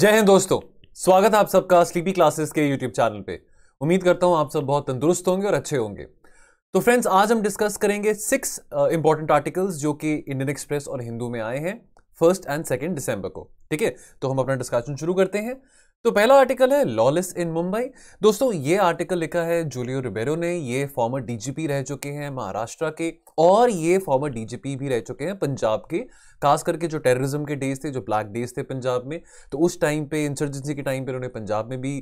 जय हिंद दोस्तों स्वागत है आप सबका स्लीपी क्लासेस के यूट्यूब चैनल पे उम्मीद करता हूं आप सब बहुत तंदुरुस्त होंगे और अच्छे होंगे तो फ्रेंड्स आज हम डिस्कस करेंगे सिक्स इंपॉर्टेंट आर्टिकल्स जो कि इंडियन एक्सप्रेस और हिंदू में आए हैं फर्स्ट एंड सेकेंड दिसंबर को ठीक है तो हम अपना डिस्कशन शुरू करते हैं तो पहला आर्टिकल है लॉलेस इन मुंबई दोस्तों ये आर्टिकल लिखा है जूलियो रिबेरो ने ये फॉर्मर डीजीपी रह चुके हैं महाराष्ट्र के और ये फॉर्मर डीजीपी भी रह चुके हैं पंजाब के खास करके जो टेररिज्म के डेज थे जो ब्लैक डेज थे पंजाब में तो उस टाइम पे इंसर्जेंसी के टाइम पे उन्होंने पंजाब में भी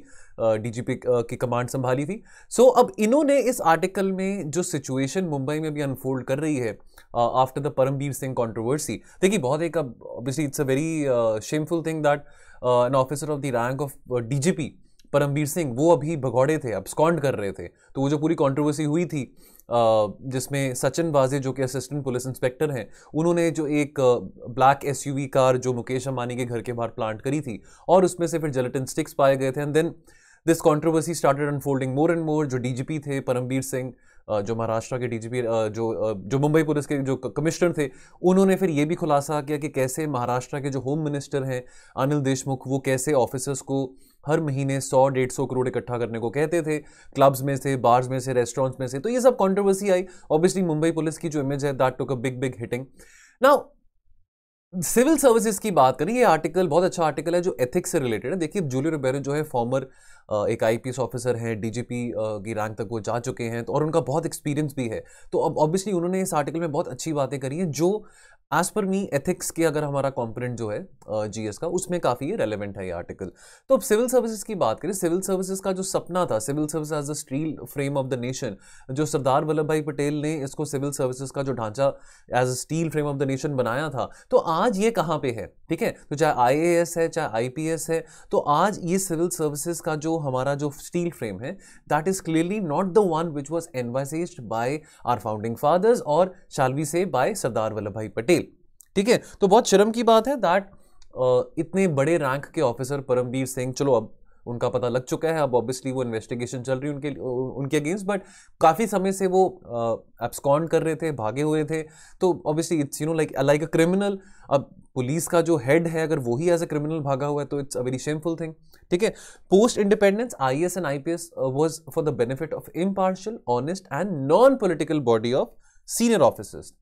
डीजीपी की कमांड संभाली थी सो so, अब इन्होंने इस आर्टिकल में जो सिचुएशन मुंबई में भी अनफोल्ड कर रही है after the Parambir Singh controversy देखिए बहुत एक अब obviously it's a very shameful thing that an officer of the rank of DGP Paramvir Singh वो अभी भगौड़े थे अब स्कॉन्ड कर रहे थे तो वो जो पूरी कंट्रोवर्सी हुई थी जिसमें सचिन वाजे जो कि असिस्टेंट पुलिस इंस्पेक्टर हैं उन्होंने जो एक ब्लैक एसयूवी कार जो मुकेश अंबानी के घर के बाहर प्लांट करी थी और उसमें से फिर जेलेटिन स्टिक्स पाए गए थे and then this controversy started unfolding more and more जो डीजीपी थे परमवीर सिंह जो महाराष्ट्र के डीजीपी जो जो मुंबई पुलिस के जो कमिश्नर थे उन्होंने फिर ये भी खुलासा किया कि कैसे महाराष्ट्र के जो होम मिनिस्टर हैं अनिल देशमुख वो कैसे ऑफिसर्स को हर महीने सौ डेढ़ सौ करोड़ इकट्ठा करने को कहते थे क्लब्स में से बार्स में से रेस्टोरेंट्स में से तो ये सब कॉन्ट्रोवर्सी आई ऑब्वियसली मुंबई पुलिस की जो इमेज है that took a big big hitting now civil services की बात करें ये आर्टिकल बहुत अच्छा आर्टिकल है जो एथिक्स से रिलेटेड है देखिए जूलियो रिबेरो जो है फॉर्मर एक आईपीएस ऑफिसर हैं डीजीपी की रैंक तक वो जा चुके हैं तो और उनका बहुत एक्सपीरियंस भी है तो अब ऑब्वियसली उन्होंने इस आर्टिकल में बहुत अच्छी बातें करी हैं जो एज पर मी एथिक्स के अगर हमारा कॉम्पोनेंट जो है जीएस का उसमें काफ़ी रेलिवेंट है ये आर्टिकल तो अब सिविल सर्विसेज की बात करें सिविल सर्विसेज का जो सपना था civil service as a steel frame of the nation जो सरदार वल्लभ भाई पटेल ने इसको सिविल सर्विसेज का जो ढांचा as a steel frame of the nation बनाया था तो आज ये कहाँ पे है ठीक है तो चाहे आई है चाहे आई है तो आज ये सिविल सर्विसेज का जो हमारा जो स्टील फ्रेम है that is clearly not the one which was envisages by our founding fathers और शालवी से बाय सरदार वल्लभ भाई पटेल ठीक है तो बहुत शर्म की बात है दैट इतने बड़े रैंक के ऑफिसर परमवीर सिंह चलो अब उनका पता लग चुका है अब ऑब्वियसली वो इन्वेस्टिगेशन चल रही है उनके उनके अगेंस्ट बट काफ़ी समय से वो एब्सकॉन्ड कर रहे थे भागे हुए थे तो obviously it's you know like like a criminal अब पुलिस का जो हेड है अगर वही एज अ क्रिमिनल भागा हुआ है तो it's a very shameful thing ठीक है post independence I S and I P S was for the benefit of impartial honest and non political body of senior officers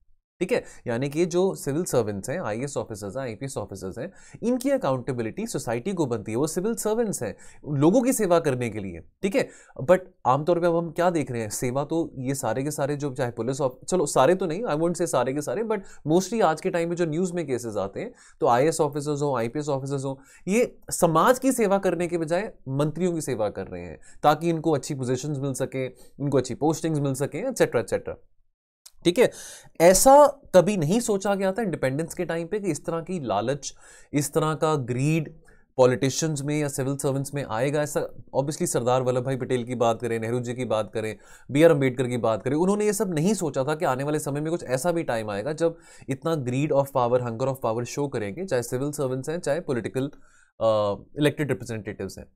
ठीक है यानी कि जो सिविल सर्वेंट्स हैं आई ऑफिसर्स हैं I officers हैं इनकी अकाउंटेबिलिटी सोसाइटी को बनती है वो सिविल सर्वेंट्स हैं लोगों की सेवा करने के लिए ठीक है बट आमतौर पर अब हम क्या देख रहे हैं सेवा तो ये सारे के सारे जो चाहे पुलिस चलो सारे तो नहीं आई वोट से सारे के सारे बट मोस्टली आज के टाइम में जो न्यूज़ में केसेस आते हैं तो आई ऑफिसर्स हों आई ऑफिसर्स हों ये समाज की सेवा करने के बजाय मंत्रियों की सेवा कर रहे हैं ताकि इनको अच्छी पोजिशन मिल सके इनको अच्छी पोस्टिंग्स मिल सके एक्सेट्रा एक्सेट्रा ठीक है ऐसा कभी नहीं सोचा गया था इंडिपेंडेंस के टाइम पे कि इस तरह की लालच इस तरह का ग्रीड पॉलिटिशियंस में या सिविल सर्वेंट्स में आएगा ऐसा ऑब्वियसली सरदार वल्लभ भाई पटेल की बात करें नेहरू जी की बात करें बी आर अम्बेडकर की बात करें उन्होंने ये सब नहीं सोचा था कि आने वाले समय में कुछ ऐसा भी टाइम आएगा जब इतना greed of power hunger of power show करेंगे चाहे सिविल सर्वेंट्स हैं चाहे पोलिटिकल इलेक्टेड रिप्रेजेंटेटिव हैं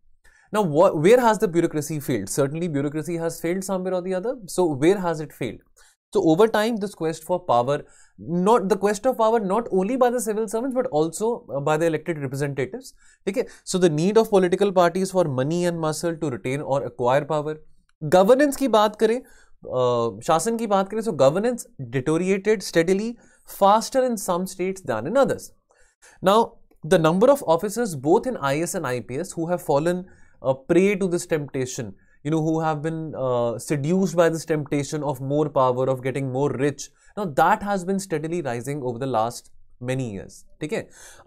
ना where has the the bureaucracy certainly Certainly, has failed failed so where has it So, So over time, this quest for power, not the quest of power, not only by the civil servants but also uh, by the elected representatives. Okay, so the need of political parties for money and muscle to retain or acquire power. Governance ki बात kare, शासन की बात करें, so governance deteriorated steadily, faster in some states than in others. Now, the number of officers both in IS and IPS who have fallen uh, prey to this temptation you know, who have been uh, seduced by this temptation of more power, of getting more rich. Now, that has been steadily rising over the last many years. ठीक है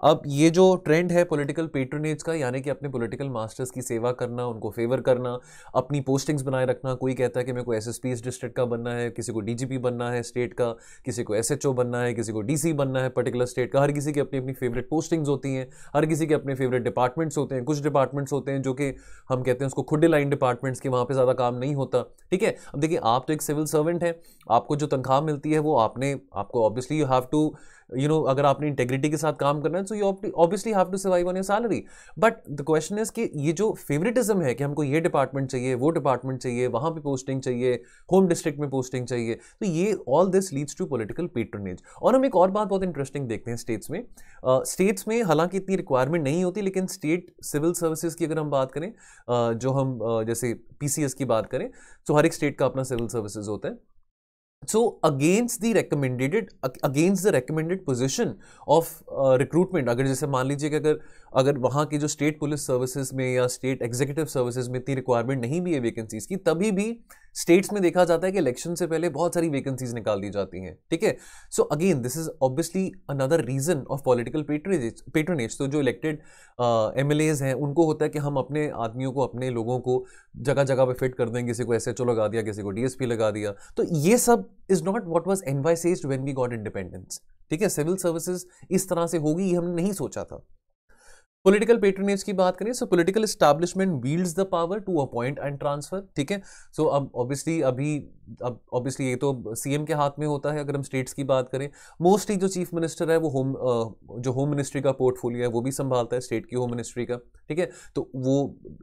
अब ये जो trend है political patronage का यानी कि अपने पॉलिटिकल मास्टर्स की सेवा करना उनको फेवर करना अपनी पोस्टिंग्स बनाए रखना कोई कहता है कि मेरे को एसएसपी इस डिस्ट्रिक्ट का बनना है किसी को डीजीपी बनना है स्टेट का किसी को एसएचओ बनना है किसी को डीसी बनना है पर्टिकुलर स्टेट का हर किसी की अपनी अपनी फेवरेट पोस्टिंग्स होती हैं हर किसी के अपने फेवरेट डिपार्टमेंट्स होते हैं कुछ डिपार्टमेंट्स होते हैं जो कि हम कहते हैं उसको खुडे लाइन डिपार्टमेंट्स के वहाँ पर ज़्यादा काम नहीं होता ठीक है अब देखिए आप तो एक सिविल सर्वेंट हैं आपको जो तनख्वाह मिलती है वो आपने आपको obviously you have to you know अगर आपने इंटेग्रिटी के साथ काम करना है so you obviously have to survive on your salary but the question is कि ये जो फेवरेटिज्म है कि हमको ये डिपार्टमेंट चाहिए वो डिपार्टमेंट चाहिए वहां पे पोस्टिंग चाहिए होम डिस्ट्रिक्ट में पोस्टिंग चाहिए तो ये all this leads to political patronage और हम एक और बात बहुत इंटरेस्टिंग देखते हैं स्टेट्स में स्टेट्स uh, में हालांकि इतनी रिक्वायरमेंट नहीं होती लेकिन स्टेट सिविल सर्विसेज की अगर हम बात करें uh, जो हम uh, जैसे पीसीएस की बात करें तो हर एक स्टेट का अपना सिविल सर्विसेज होता है so against the recommended against the recommended position of uh, recruitment अगर जैसे मान लीजिए कि अगर अगर वहाँ की जो स्टेट पुलिस सर्विसेज में या स्टेट एग्जीक्यूटिव सर्विसेज में इतनी रिक्वायरमेंट नहीं भी है वैकेंसीज की तभी भी स्टेट्स में देखा जाता है कि इलेक्शन से पहले बहुत सारी वैकेंसीज निकाल दी जाती हैं ठीक है so again this is obviously another reason of political patronage तो जो इलेक्टेड एम एल एज हैं उनको होता है कि हम अपने आदमियों को अपने लोगों को जगह जगह पे फिट कर दें किसी को एस एच ओ लगा दिया किसी को डी लगा दिया तो ये सब is not what was envisages when we got independence ठीक है सिविल सर्विसेज इस तरह से होगी ये हमने नहीं सोचा था पॉलिटिकल पेट्रोनेज की बात करें so political establishment wields the power to appoint and transfer ठीक है सो अब ऑब्वियसली अभी अब ऑब्वियसली ये तो सीएम के हाथ में होता है अगर हम स्टेट्स की बात करें मोस्टली जो चीफ मिनिस्टर है वो होम जो होम मिनिस्ट्री का पोर्टफोलियो है वो भी संभालता है स्टेट की होम मिनिस्ट्री का ठीक है तो वो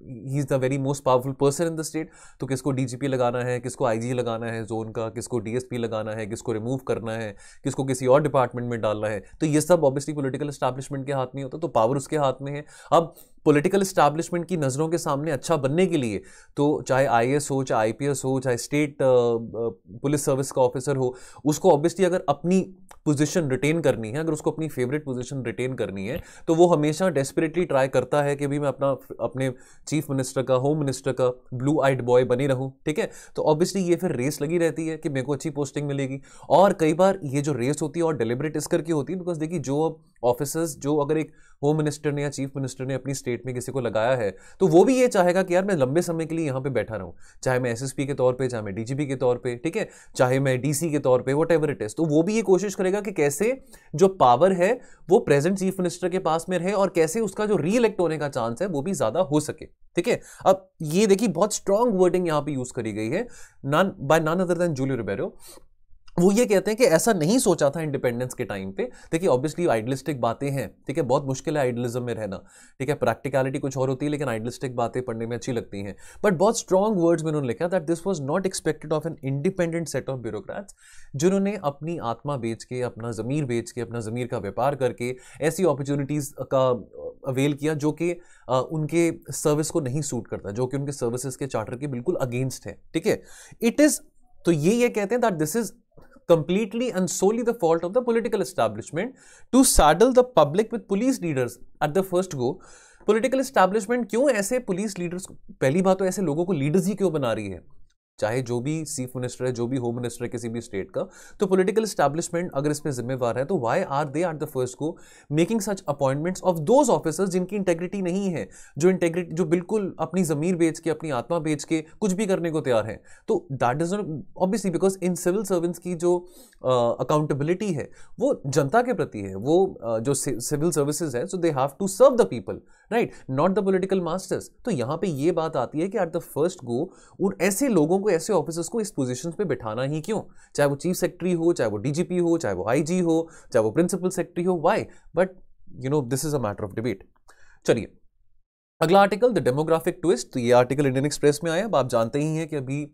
ही is the very most powerful person in the state तो किसको डीजीपी लगाना है किसको आईजी लगाना है जोन का किसको डीएसपी लगाना है किसको रिमूव करना है किसको किसी और डिपार्टमेंट में डालना है तो ये सब ऑब्वियसली पोलिटिकल इस्टेब्लिशमेंट के हाथ में होता तो पावर उसके हाथ में है अब पॉलिटिकल इस्टेब्लिशमेंट की नज़रों के सामने अच्छा बनने के लिए तो चाहे आई हो चाहे आई हो चाहे स्टेट पुलिस सर्विस का ऑफिसर हो उसको ऑब्वियसली अगर अपनी पोजीशन रिटेन करनी है अगर उसको अपनी फेवरेट पोजीशन रिटेन करनी है तो वो हमेशा डेस्परेटली ट्राई करता है कि भी मैं अपना अपने चीफ मिनिस्टर का होम मिनिस्टर का ब्लू आइड बॉय बने रहूं ठीक है तो ऑब्वियसली ये फिर रेस लगी रहती है कि मेरे को अच्छी पोस्टिंग मिलेगी और कई बार ये जो रेस होती है और डिलिबरेट इस करके होती है बिकॉज देखिए जो अब ऑफिसर्स जो अगर एक होम मिनिस्टर ने या चीफ मिनिस्टर ने अपनी स्टेट में किसी को लगाया है तो वो भी ये चाहेगा कि यार मैं लंबे समय के लिए यहाँ पे बैठा रहूँ चाहे मैं एसएसपी के तौर पे चाहे मैं डीजीपी के तौर पे ठीक है चाहे मैं डीसी के तौर पे वट एवर इट इज़ तो वो भी ये कोशिश करेगा देखेगा कि कैसे जो पावर है वो प्रेजेंट चीफ मिनिस्टर के पास में रहे और कैसे उसका जो री इलेक्ट होने का चांस है वो भी ज्यादा हो सके ठीक है अब ये देखिए बहुत स्ट्रांग वर्डिंग यहां पे यूज करी गई है none by none other than Julio Ribeiro वो ये कहते हैं कि ऐसा नहीं सोचा था इंडिपेंडेंस के टाइम पे देखिए ऑब्वियसली आइडलिस्टिक बातें हैं ठीक है बहुत मुश्किल है आइडलिज्म में रहना ठीक है प्रैक्टिकलिटी कुछ और होती है लेकिन आइडलिस्टिक बातें पढ़ने में अच्छी लगती हैं बट बहुत स्ट्रॉन्ग वर्ड्स में उन्होंने लिखा that this was not expected of an independent set of bureaucrats जिन्होंने अपनी आत्मा बेच के अपना ज़मीर बेच के अपना ज़मीर का व्यापार करके ऐसी अपॉर्चुनिटीज़ का अवेल किया जो कि उनके सर्विस को नहीं सूट करता जो कि उनके सर्विसेज के चार्टर के बिल्कुल अगेंस्ट है ठीक है इट इज़ तो ये ये कहते हैं that this is completely and solely the fault of the political establishment to saddle the public with police leaders at the first go political establishment क्यों ऐसे पुलिस लीडर्स पहली बात तो ऐसे लोगों को लीडर्स ही क्यों बना रही है चाहे जो भी चीफ मिनिस्टर है जो भी होम मिनिस्टर है किसी भी स्टेट का तो पॉलिटिकल स्टैब्लिशमेंट अगर इसमें जिम्मेवार है तो why are they are the first को making such appointments of those officers जिनकी इंटेग्रिटी नहीं है जो इंटेग्रिटी जो बिल्कुल अपनी जमीर बेच के अपनी आत्मा बेच के कुछ भी करने को तैयार है तो दैट इज ऑब्वियसली बिकॉज इन सिविल सर्वेंट्स की जो अकाउंटेबिलिटी uh, है वो जनता के प्रति है वो uh, जो सिविल सर्विसेज है so they have to serve the people right not the political masters तो यहाँ पर यह बात आती है कि एट द फर्स्ट गो उन ऐसे लोगों को ऐसे ऑफिसर्स को इस पोजिशन पर बिठाना ही क्यों चाहे वो चीफ सेक्रेटरी हो चाहे वो डीजीपी हो चाहे वो आईजी हो चाहे वो प्रिंसिपल सेक्रेटरी हो why but you know this is a matter of debate चलिए अगला आर्टिकल द डेमोग्राफिक ट्विस्ट तो ये आर्टिकल इंडियन एक्सप्रेस में आया अब आप जानते ही हैं कि अभी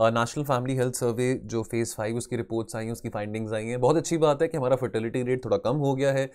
नेशनल फैमिली हेल्थ सर्वे जो फेज़ फाइव उसकी रिपोर्ट्स आई हैं उसकी फाइंडिंग्स आई हैं बहुत अच्छी बात है कि हमारा फर्टिलिटी रेट थोड़ा कम हो गया है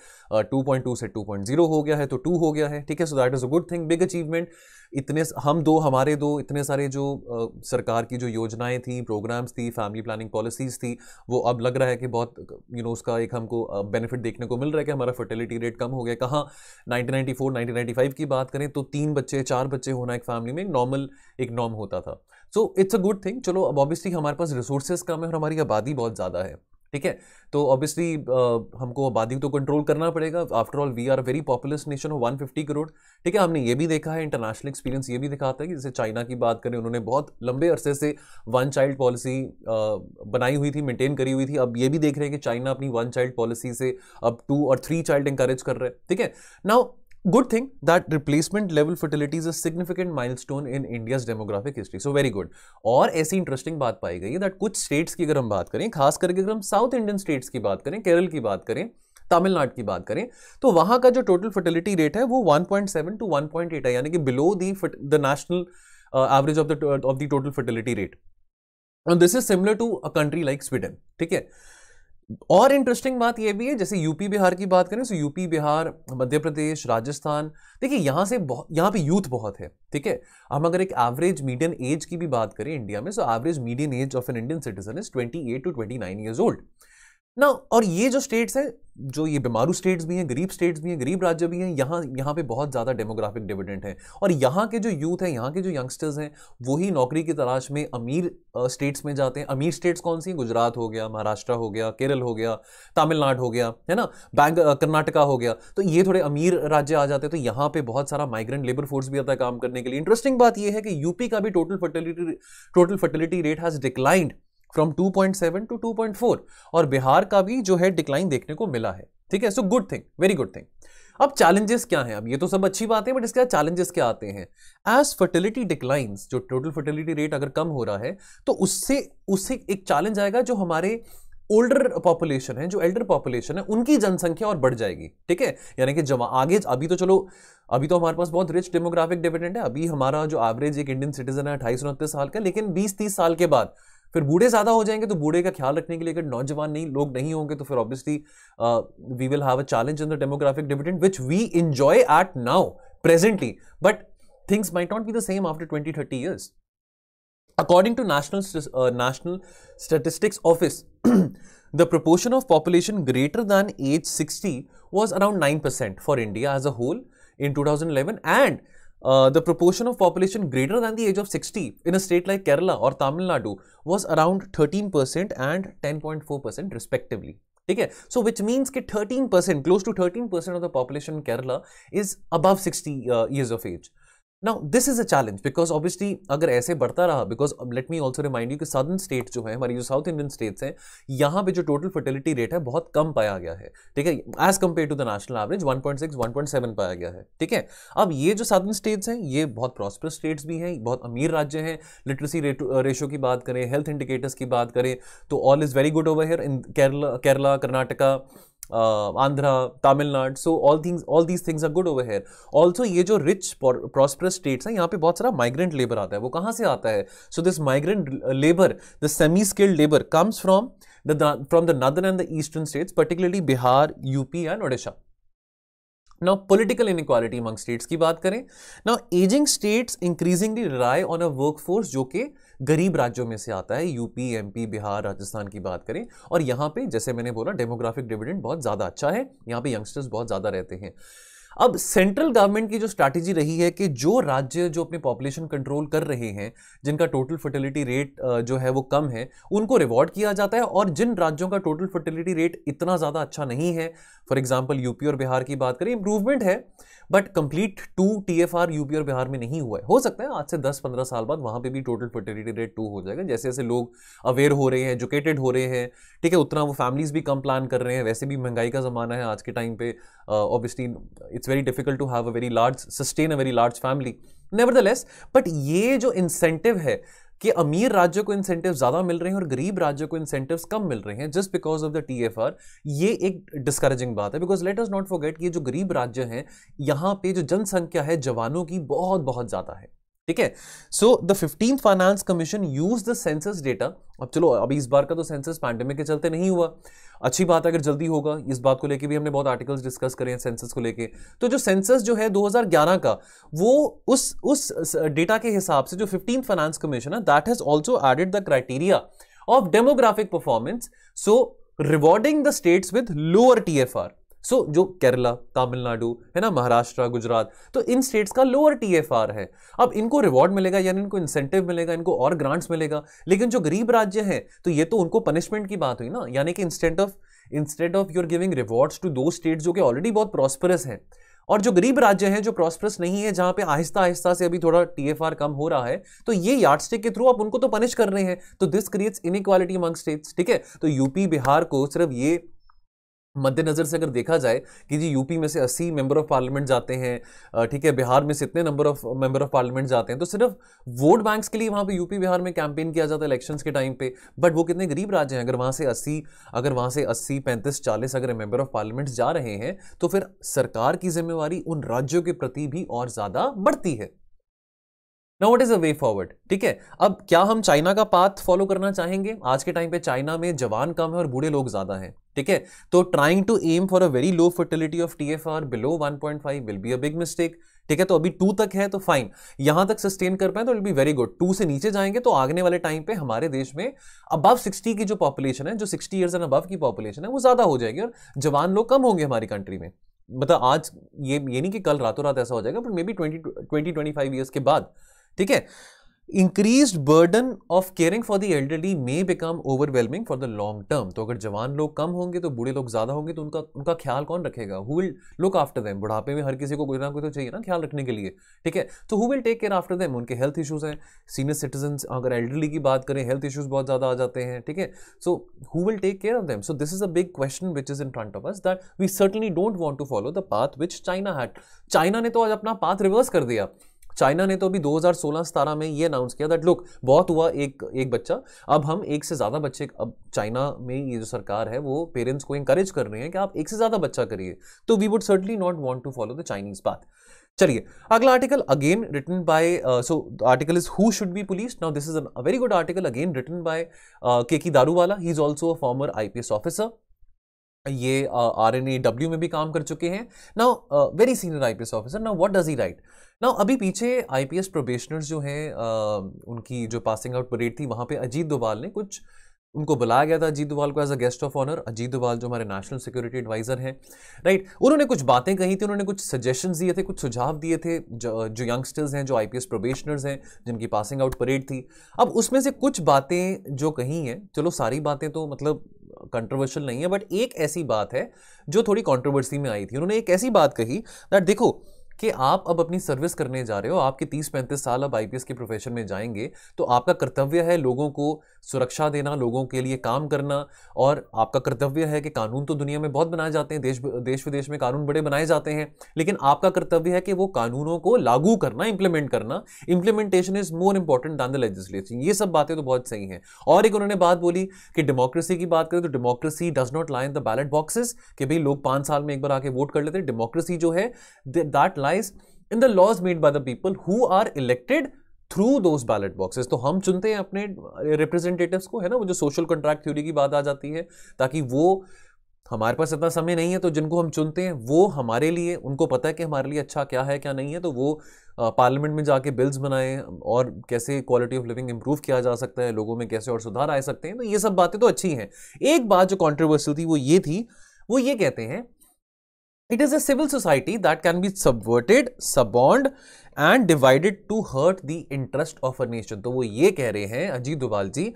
टू पॉइंट टू से टू पॉइंट जीरो हो गया है तो टू हो गया है ठीक है so that is a good thing big achievement इतने हम दो हमारे दो इतने सारे जो uh, सरकार की जो योजनाएं थी प्रोग्राम्स थी फैमिली प्लानिंग पॉलिसीज़ थी वो अब लग रहा है कि बहुत यू you नो know, उसका एक हमको बेनिफिट uh, देखने को मिल रहा है कि हमारा फर्टिलिटी रेट कम हो गया कहाँ nineteen ninety four nineteen ninety five की बात करें तो तीन बच्चे चार बच्चे होना एक फैमिली में नॉर्मल एक नॉर्म होता था so it's a good thing चलो अब ऑब्वियसली हमारे पास रिसोर्सेज कम है और हमारी आबादी बहुत ज़्यादा है ठीक है तो ऑब्वियसली uh, हमको आबादी तो कंट्रोल करना पड़ेगा after all we are very populous nation of fifty crore ठीक है हमने ये भी देखा है इंटरनेशनल एक्सपीरियंस ये भी दिखाता है कि जैसे चाइना की बात करें उन्होंने बहुत लंबे अरसे से वन चाइल्ड पॉलिसी बनाई हुई थी मेंटेन करी हुई थी अब ये भी देख रहे हैं कि चाइना अपनी वन चाइल्ड पॉलिसी से अब टू और थ्री चाइल्ड इंकरेज कर रहे हैं ठीक है now good thing that replacement level fertility is a significant milestone in India's demographic history so very good और ऐसी इंटरेस्टिंग बात पाई गई दैट कुछ स्टेट्स की अगर हम बात करें खास करके अगर हम साउथ इंडियन स्टेट्स की बात करें केरल की बात करें तमिलनाडु की बात करें तो वहां का जो टोटल फर्टिलिटी रेट है वो 1.7 टू 1.8 है यानी कि below the the national average of the of the total fertility rate this is similar to a country like Sweden ठीक है और इंटरेस्टिंग बात यह भी है जैसे यूपी बिहार की बात करें तो यूपी बिहार मध्य प्रदेश राजस्थान देखिए यहां से बहुत यहाँ पे यूथ बहुत है ठीक है हम अगर एक एवरेज मीडियम एज की भी बात करें इंडिया में so average medium age of an Indian citizen is 28 to 29 nine years old ना और ये जो स्टेट्स हैं जो ये बीमारू स्टेट्स भी हैं गरीब स्टेट्स भी हैं गरीब राज्य भी हैं यहाँ यहाँ पे बहुत ज़्यादा डेमोग्राफिक डिविडेंट है और यहाँ के जो यूथ हैं यहाँ के जो यंगस्टर्स हैं वही नौकरी की तलाश में अमीर स्टेट्स में जाते हैं अमीर स्टेट्स कौन सी गुजरात हो गया महाराष्ट्र हो गया केरल हो गया तमिलनाडु हो गया है ना बैंग कर्नाटका हो गया तो ये थोड़े अमीर राज्य आ जाते हैं तो यहाँ पर बहुत सारा माइग्रेंट लेबर फोर्स भी आता है काम करने के लिए इंटरेस्टिंग बात यह है कि यूपी का भी total fertility total fertility rate has declined from 2.7 to 2.4 और बिहार का भी जो है डिक्लाइन देखने को मिला है ठीक है so good thing very good thing अब चैलेंजेस क्या हैं अब ये तो सब अच्छी बात है बट इसके बाद चैलेंजेस क्या आते हैं एज फर्टिलिटी डिक्लाइंस जो टोटल फर्टिलिटी रेट अगर कम हो रहा है तो उससे उससे एक चैलेंज आएगा जो हमारे ओल्डर पॉपुलेशन है जो एल्डर पॉपुलेशन है उनकी जनसंख्या और बढ़ जाएगी ठीक है यानी कि जमा आगे अभी तो चलो अभी तो हमारे पास बहुत रिच डेमोग्राफिक डिविडेंड है अभी हमारा जो एवरेज एक इंडियन सिटीजन है अठाईस उनतीस साल का लेकिन बीस तीस साल के बाद फिर बूढ़े ज़्यादा हो जाएंगे तो बूढ़े का ख्याल रखने के लिए अगर नौजवान नहीं लोग नहीं होंगे तो फिर obviously we will have a challenge in the demographic dividend which we enjoy at now presently but things might not be the same after twenty thirty years according to national national statistics office the proportion of population greater than age sixty was around nine percent for India as a whole in two thousand eleven and Uh, the proportion of population greater than the age of 60 in a state like Kerala or Tamil Nadu was around 13% and 10.4% respectively. Okay? So, which means that 13%, close to 13% of the population in Kerala is above 60 uh, years of age. Now this is a challenge because obviously अगर ऐसे बढ़ता रहा because let me also remind you कि southern state जो है हमारी जो south Indian states हैं यहाँ पे जो टोटल फर्टिलिटी रेट है बहुत कम पाया गया है ठीक है as compared to the national average 1.6 1.7 पाया गया है ठीक है अब ये जो सदर्न स्टेट्स हैं ये बहुत प्रॉस्पर स्टेट्स भी हैं बहुत अमीर राज्य हैं लिटरेसी रेशो की बात करें हेल्थ इंडिकेटर्स की बात करें तो all is very good over here in Kerala Kerala Karnataka uh, Andhra, Tamil Nadu. So all things, all these things are good over here. Also ये जो rich prosperous states हैं यहाँ पे बहुत सारा migrant labour आता है वो कहाँ से आता है So this migrant labour, the semi skilled labour comes from the from the northern and the eastern states, particularly Bihar, UP and Odisha. Now political inequality among states की बात करें now ageing states increasingly rely on a workforce जो कि गरीब राज्यों में से आता है यूपी एमपी बिहार राजस्थान की बात करें और यहाँ पे जैसे मैंने बोला डेमोग्राफिक डिविडेंड बहुत ज़्यादा अच्छा है यहाँ पे यंगस्टर्स बहुत ज़्यादा रहते हैं अब सेंट्रल गवर्नमेंट की जो स्ट्रैटेजी रही है कि जो राज्य जो अपने पॉपुलेशन कंट्रोल कर रहे हैं जिनका टोटल फर्टिलिटी रेट जो है वो कम है उनको रिवॉर्ड किया जाता है और जिन राज्यों का टोटल फर्टिलिटी रेट इतना ज़्यादा अच्छा नहीं है फॉर एग्जाम्पल यूपी और बिहार की बात करें इंप्रूवमेंट है but complete to T F R UP और बिहार में नहीं हुआ है हो सकता है आज से दस पंद्रह साल बाद वहाँ पर भी टोटल फर्टिलिटी रेट टू हो जाएगा जैसे जैसे लोग अवेयर हो रहे हैं एजुकेटेड हो रहे हैं ठीक है उतना वो फैमिलीज भी कम प्लान कर रहे हैं वैसे भी महंगाई का ज़माना है आज के टाइम पे obviously it's very difficult to have a very large sustain a very large family less but ये जो इंसेंटिव है कि अमीर राज्यों को इंसेंटिव ज़्यादा मिल रहे हैं और गरीब राज्यों को इंसेंटिव कम मिल रहे हैं just because of the T F R ये एक डिस्करेजिंग बात है because let us not forget ये जो गरीब राज्य हैं यहाँ पे जो जनसंख्या है जवानों की बहुत बहुत ज़्यादा है ठीक है so the fifteen finance commission use the census data अब चलो अभी इस बार का तो सेंसस पैंडेमिक के चलते नहीं हुआ अच्छी बात है अगर जल्दी होगा इस बात को लेके भी हमने बहुत आर्टिकल्स डिस्कस करे हैं सेंसस को लेके तो जो सेंसस जो है 2011 का वो उस उस डेटा के हिसाब से जो फिफ्टीन फाइनेंस कमीशन है that has also added the criteria of demographic performance so rewarding the states with lower T F R so so, जो केरला तमिलनाडु है ना महाराष्ट्र गुजरात तो इन स्टेट्स का लोअर आर है अब इनको रिवॉर्ड मिलेगा यानी इनको इंसेंटिव मिलेगा इनको और ग्रांट्स मिलेगा लेकिन जो गरीब राज्य हैं तो ये तो उनको पनिशमेंट की बात हुई ना यानी कि instant of instead of your giving rewards to those states जो कि ऑलरेडी बहुत प्रॉस्परस हैं और जो गरीब राज्य हैं जो प्रॉस्परस नहीं है जहां पे आहिस्ता आहिस्ता से अभी थोड़ा आर कम हो रहा है तो ये यार्डस्टिक के थ्रू आप उनको तो पनिश कर रहे हैं तो this creates inequality among states ठीक है तो यूपी बिहार को सिर्फ ये मद्देनज़र से अगर देखा जाए कि जी यूपी में से 80 मेंबर ऑफ पार्लियामेंट जाते हैं ठीक है बिहार में से इतने number of member of parliament जाते हैं तो सिर्फ वोट बैंक्स के लिए वहाँ पे यूपी बिहार में कैंपेन किया जाता है इलेक्शंस के टाइम पे बट वो कितने गरीब राज्य हैं अगर वहाँ से अस्सी अगर वहाँ से अस्सी पैंतीस चालीस अगर मेंबर ऑफ पार्लियामेंट जा रहे हैं तो फिर सरकार की जिम्मेवारी उन राज्यों के प्रति भी और ज़्यादा बढ़ती है now what is a way forward ठीक है अब क्या हम चाइना का पाथ फॉलो करना चाहेंगे आज के टाइम पे चाइना में जवान कम है और बूढ़े लोग ज्यादा हैं ठीक है तो trying to aim for a very low fertility of T F R below one point five will be a big mistake ठीक है तो अभी टू तक है तो फाइन यहां तक सस्टेन कर पाए तो will be very good two से नीचे जाएंगे तो आगने वाले टाइम पे हमारे देश में अबव सिक्सटी की जो पॉपुलेशन है जो सिक्सटी ईयर्स एंड अबव की पॉपुलेशन है वो ज्यादा हो जाएगी और जवान लोग कम होंगे हमारी कंट्री में मतलब आज ये ये नहीं कि कल रातों रात ऐसा हो जाएगा but may be twenty twenty twenty five years के बाद ठीक है increase burden of caring for the elderly may become overwhelming for the long term तो अगर जवान लोग कम होंगे तो बूढ़े लोग ज्यादा होंगे तो उनका उनका ख्याल कौन रखेगा who will look after them बुढ़ापे में हर किसी को कोई ना कोई तो चाहिए ना ख्याल रखने के लिए ठीक है तो who will take care after them उनके हेल्थ इशूज़ हैं सीनियर सिटीजन अगर एल्डरली की बात करें हेल्थ इशूज़ बहुत ज़्यादा आ जाते हैं ठीक है so who will take care of them so this is a big question which is in front of us that we certainly don't want to follow the path which China had China ने तो आज अपना path reverse कर दिया China ने तो अभी 2016 हजार में ये अनाउंस किया दैट लुक बहुत हुआ एक एक बच्चा अब हम एक से ज़्यादा बच्चे अब चाइना में ये जो सरकार है वो पेरेंट्स को इंकरेज कर रहे हैं कि आप एक से ज़्यादा बच्चा करिए तो we would certainly not want to follow the Chinese path चलिए अगला article again written by so article is who should be police now this is a very good article again written by Keki Daruwalla he is also a former IPS officer ये R N A W में भी काम कर चुके हैं now very senior IPS officer now what does he write ना अभी पीछे आईपीएस प्रोबेशनर्स जो हैं उनकी जो पासिंग आउट परेड थी वहाँ पे अजीत दोवाल ने कुछ उनको बुलाया गया था अजीत दोवाल को as a guest of honour Ajit Doval जो हमारे नेशनल सिक्योरिटी एडवाइजर हैं राइट उन्होंने कुछ बातें कही थी उन्होंने कुछ सजेशंस दिए थे कुछ सुझाव दिए थे जो, जो यंगस्टर्स हैं जो आईपीएस प्रोबेशनर्स हैं जिनकी पासिंग आउट परेड थी अब उसमें से कुछ बातें जो कही हैं चलो सारी बातें तो मतलब कंट्रोवर्शियल नहीं है बट एक ऐसी बात है जो थोड़ी कॉन्ट्रोवर्सी में आई थी उन्होंने एक ऐसी बात कही दैट देखो कि आप अब अपनी सर्विस करने जा रहे हो आपके तीस पैंतीस साल अब आई के प्रोफेशन में जाएंगे तो आपका कर्तव्य है लोगों को सुरक्षा देना लोगों के लिए काम करना और आपका कर्तव्य है कि कानून तो दुनिया में बहुत बनाए जाते हैं देश देश विदेश में कानून बड़े बनाए जाते हैं लेकिन आपका कर्तव्य है कि वो कानूनों को लागू करना इंप्लीमेंट करना implementation is more important than the legislation ये सब बातें तो बहुत सही हैं और एक उन्होंने बात बोली कि डेमोक्रेसी की बात करें तो democracy does not line the ballot boxes कि भाई लोग पाँच साल में एक बार आके वोट कर लेते हैं डेमोक्रेसी जो है that lies in the laws made by the people who are elected through those ballot boxes तो हम चुनते हैं अपने रिप्रेजेंटेटिव्स को है ना वो जो सोशल कॉन्ट्रैक्ट थ्योरी की बात आ जाती है ताकि वो हमारे पास इतना समय नहीं है तो जिनको हम चुनते हैं वो हमारे लिए उनको पता है कि हमारे लिए अच्छा क्या है क्या नहीं है तो वो पार्लियामेंट में जाके बिल्स बनाए और कैसे क्वालिटी ऑफ लिविंग इंप्रूव किया जा सकता है लोगों में कैसे और सुधार आ सकते हैं तो ये सब बातें तो अच्छी हैं एक बात जो कॉन्ट्रोवर्सी थी वो ये थी वो ये कहते हैं it is a civil society that can be subverted suborned and divided to hurt the interest of a nation तो वो ये कह रहे हैं अजीत डोभाल जी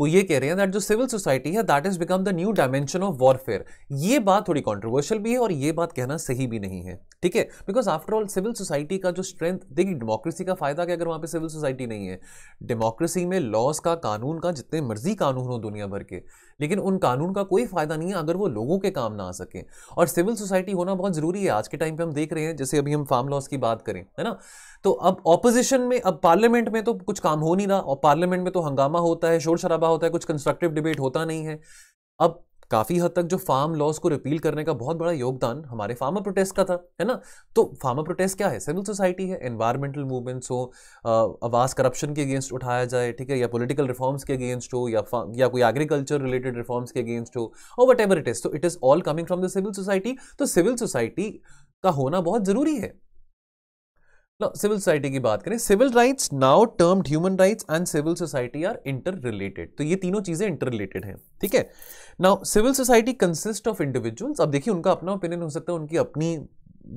वो ये कह रहे हैं दैट जो सिविल सोसाइटी है that is become the new dimension of warfare ये बात थोड़ी कॉन्ट्रोवर्शियल भी है और ये बात कहना सही भी नहीं है ठीक है because after all civil society का जो स्ट्रेंथ देखिए डेमोक्रेसी का फायदा क्या अगर वहां पे सिविल सोसाइटी नहीं है डेमोक्रेसी में लॉस का कानून का जितने मर्जी कानून हो दुनिया भर के लेकिन उन कानून का कोई फ़ायदा नहीं है अगर वो लोगों के काम ना आ सके और सिविल सोसाइटी होना बहुत ज़रूरी है आज के टाइम पे हम देख रहे हैं जैसे अभी हम फार्म लॉस की बात करें है ना तो अब ऑपोजिशन में अब पार्लियामेंट में तो कुछ काम हो नहीं रहा और पार्लियामेंट में तो हंगामा होता है शोर शराबा होता है कुछ कंस्ट्रक्टिव डिबेट होता नहीं है अब काफ़ी हद तक जो फार्म लॉस को रिपील करने का बहुत बड़ा योगदान हमारे फार्मर प्रोटेस्ट का था है ना तो फार्मर प्रोटेस्ट क्या है सिविल सोसाइटी है एनवायरमेंटल मूवमेंट्स हो आवाज़ करप्शन के अगेंस्ट उठाया जाए ठीक है या पोलिटिकल रिफॉर्म्स के अगेंस्ट हो या या कोई एग्रीकल्चर रिलेटेड रिफॉर्म्स के अगेंस्ट हो और what ever it is it is all coming from the civil society तो सिविल सोसाइटी का होना बहुत ज़रूरी है सिविल सोसाइटी की बात करें civil rights now termed human rights and civil society are inter related तो ये तीनों चीजें इंटर रिलेटेड हैं ठीक है now civil society consist of individuals अब देखिए उनका अपना ओपिनियन हो सकता है उनकी अपनी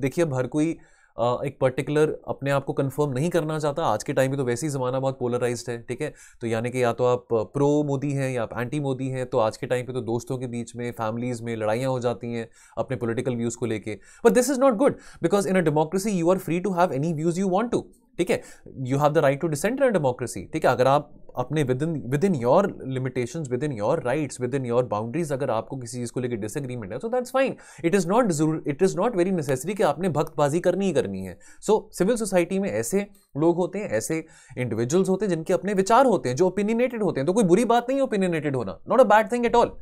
देखिए अब हर कोई एक पर्टिकुलर अपने आप को कंफर्म नहीं करना चाहता आज के टाइम में तो वैसे ही ज़माना बहुत पोलराइज है ठीक है तो यानी कि या तो आप प्रो मोदी हैं या आप एंटी मोदी हैं तो आज के टाइम पे तो दोस्तों के बीच में फैमिलीज़ में लड़ाइयाँ हो जाती हैं अपने पोलिटिकल व्यूज़ को लेकर but this is not good because in a democracy you are free to have any views you want to ठीक है you have the right to dissenter and democracy ठीक है अगर आप अपने within within your limitation within your rights within your boundaries अगर आपको किसी चीज़ को लेकर डिसएग्रीमेंट है तो that's fine it is not it is not very necessary कि आपने भक्तबाजी करनी ही करनी है सो सिविल सोसाइटी में ऐसे लोग होते हैं ऐसे इंडिविजुअल्स होते हैं जिनके अपने विचार होते हैं जो ओपिनियनेटेड होते हैं तो कोई बुरी बात नहीं है ओपिनियनेटेड होना not a bad thing at all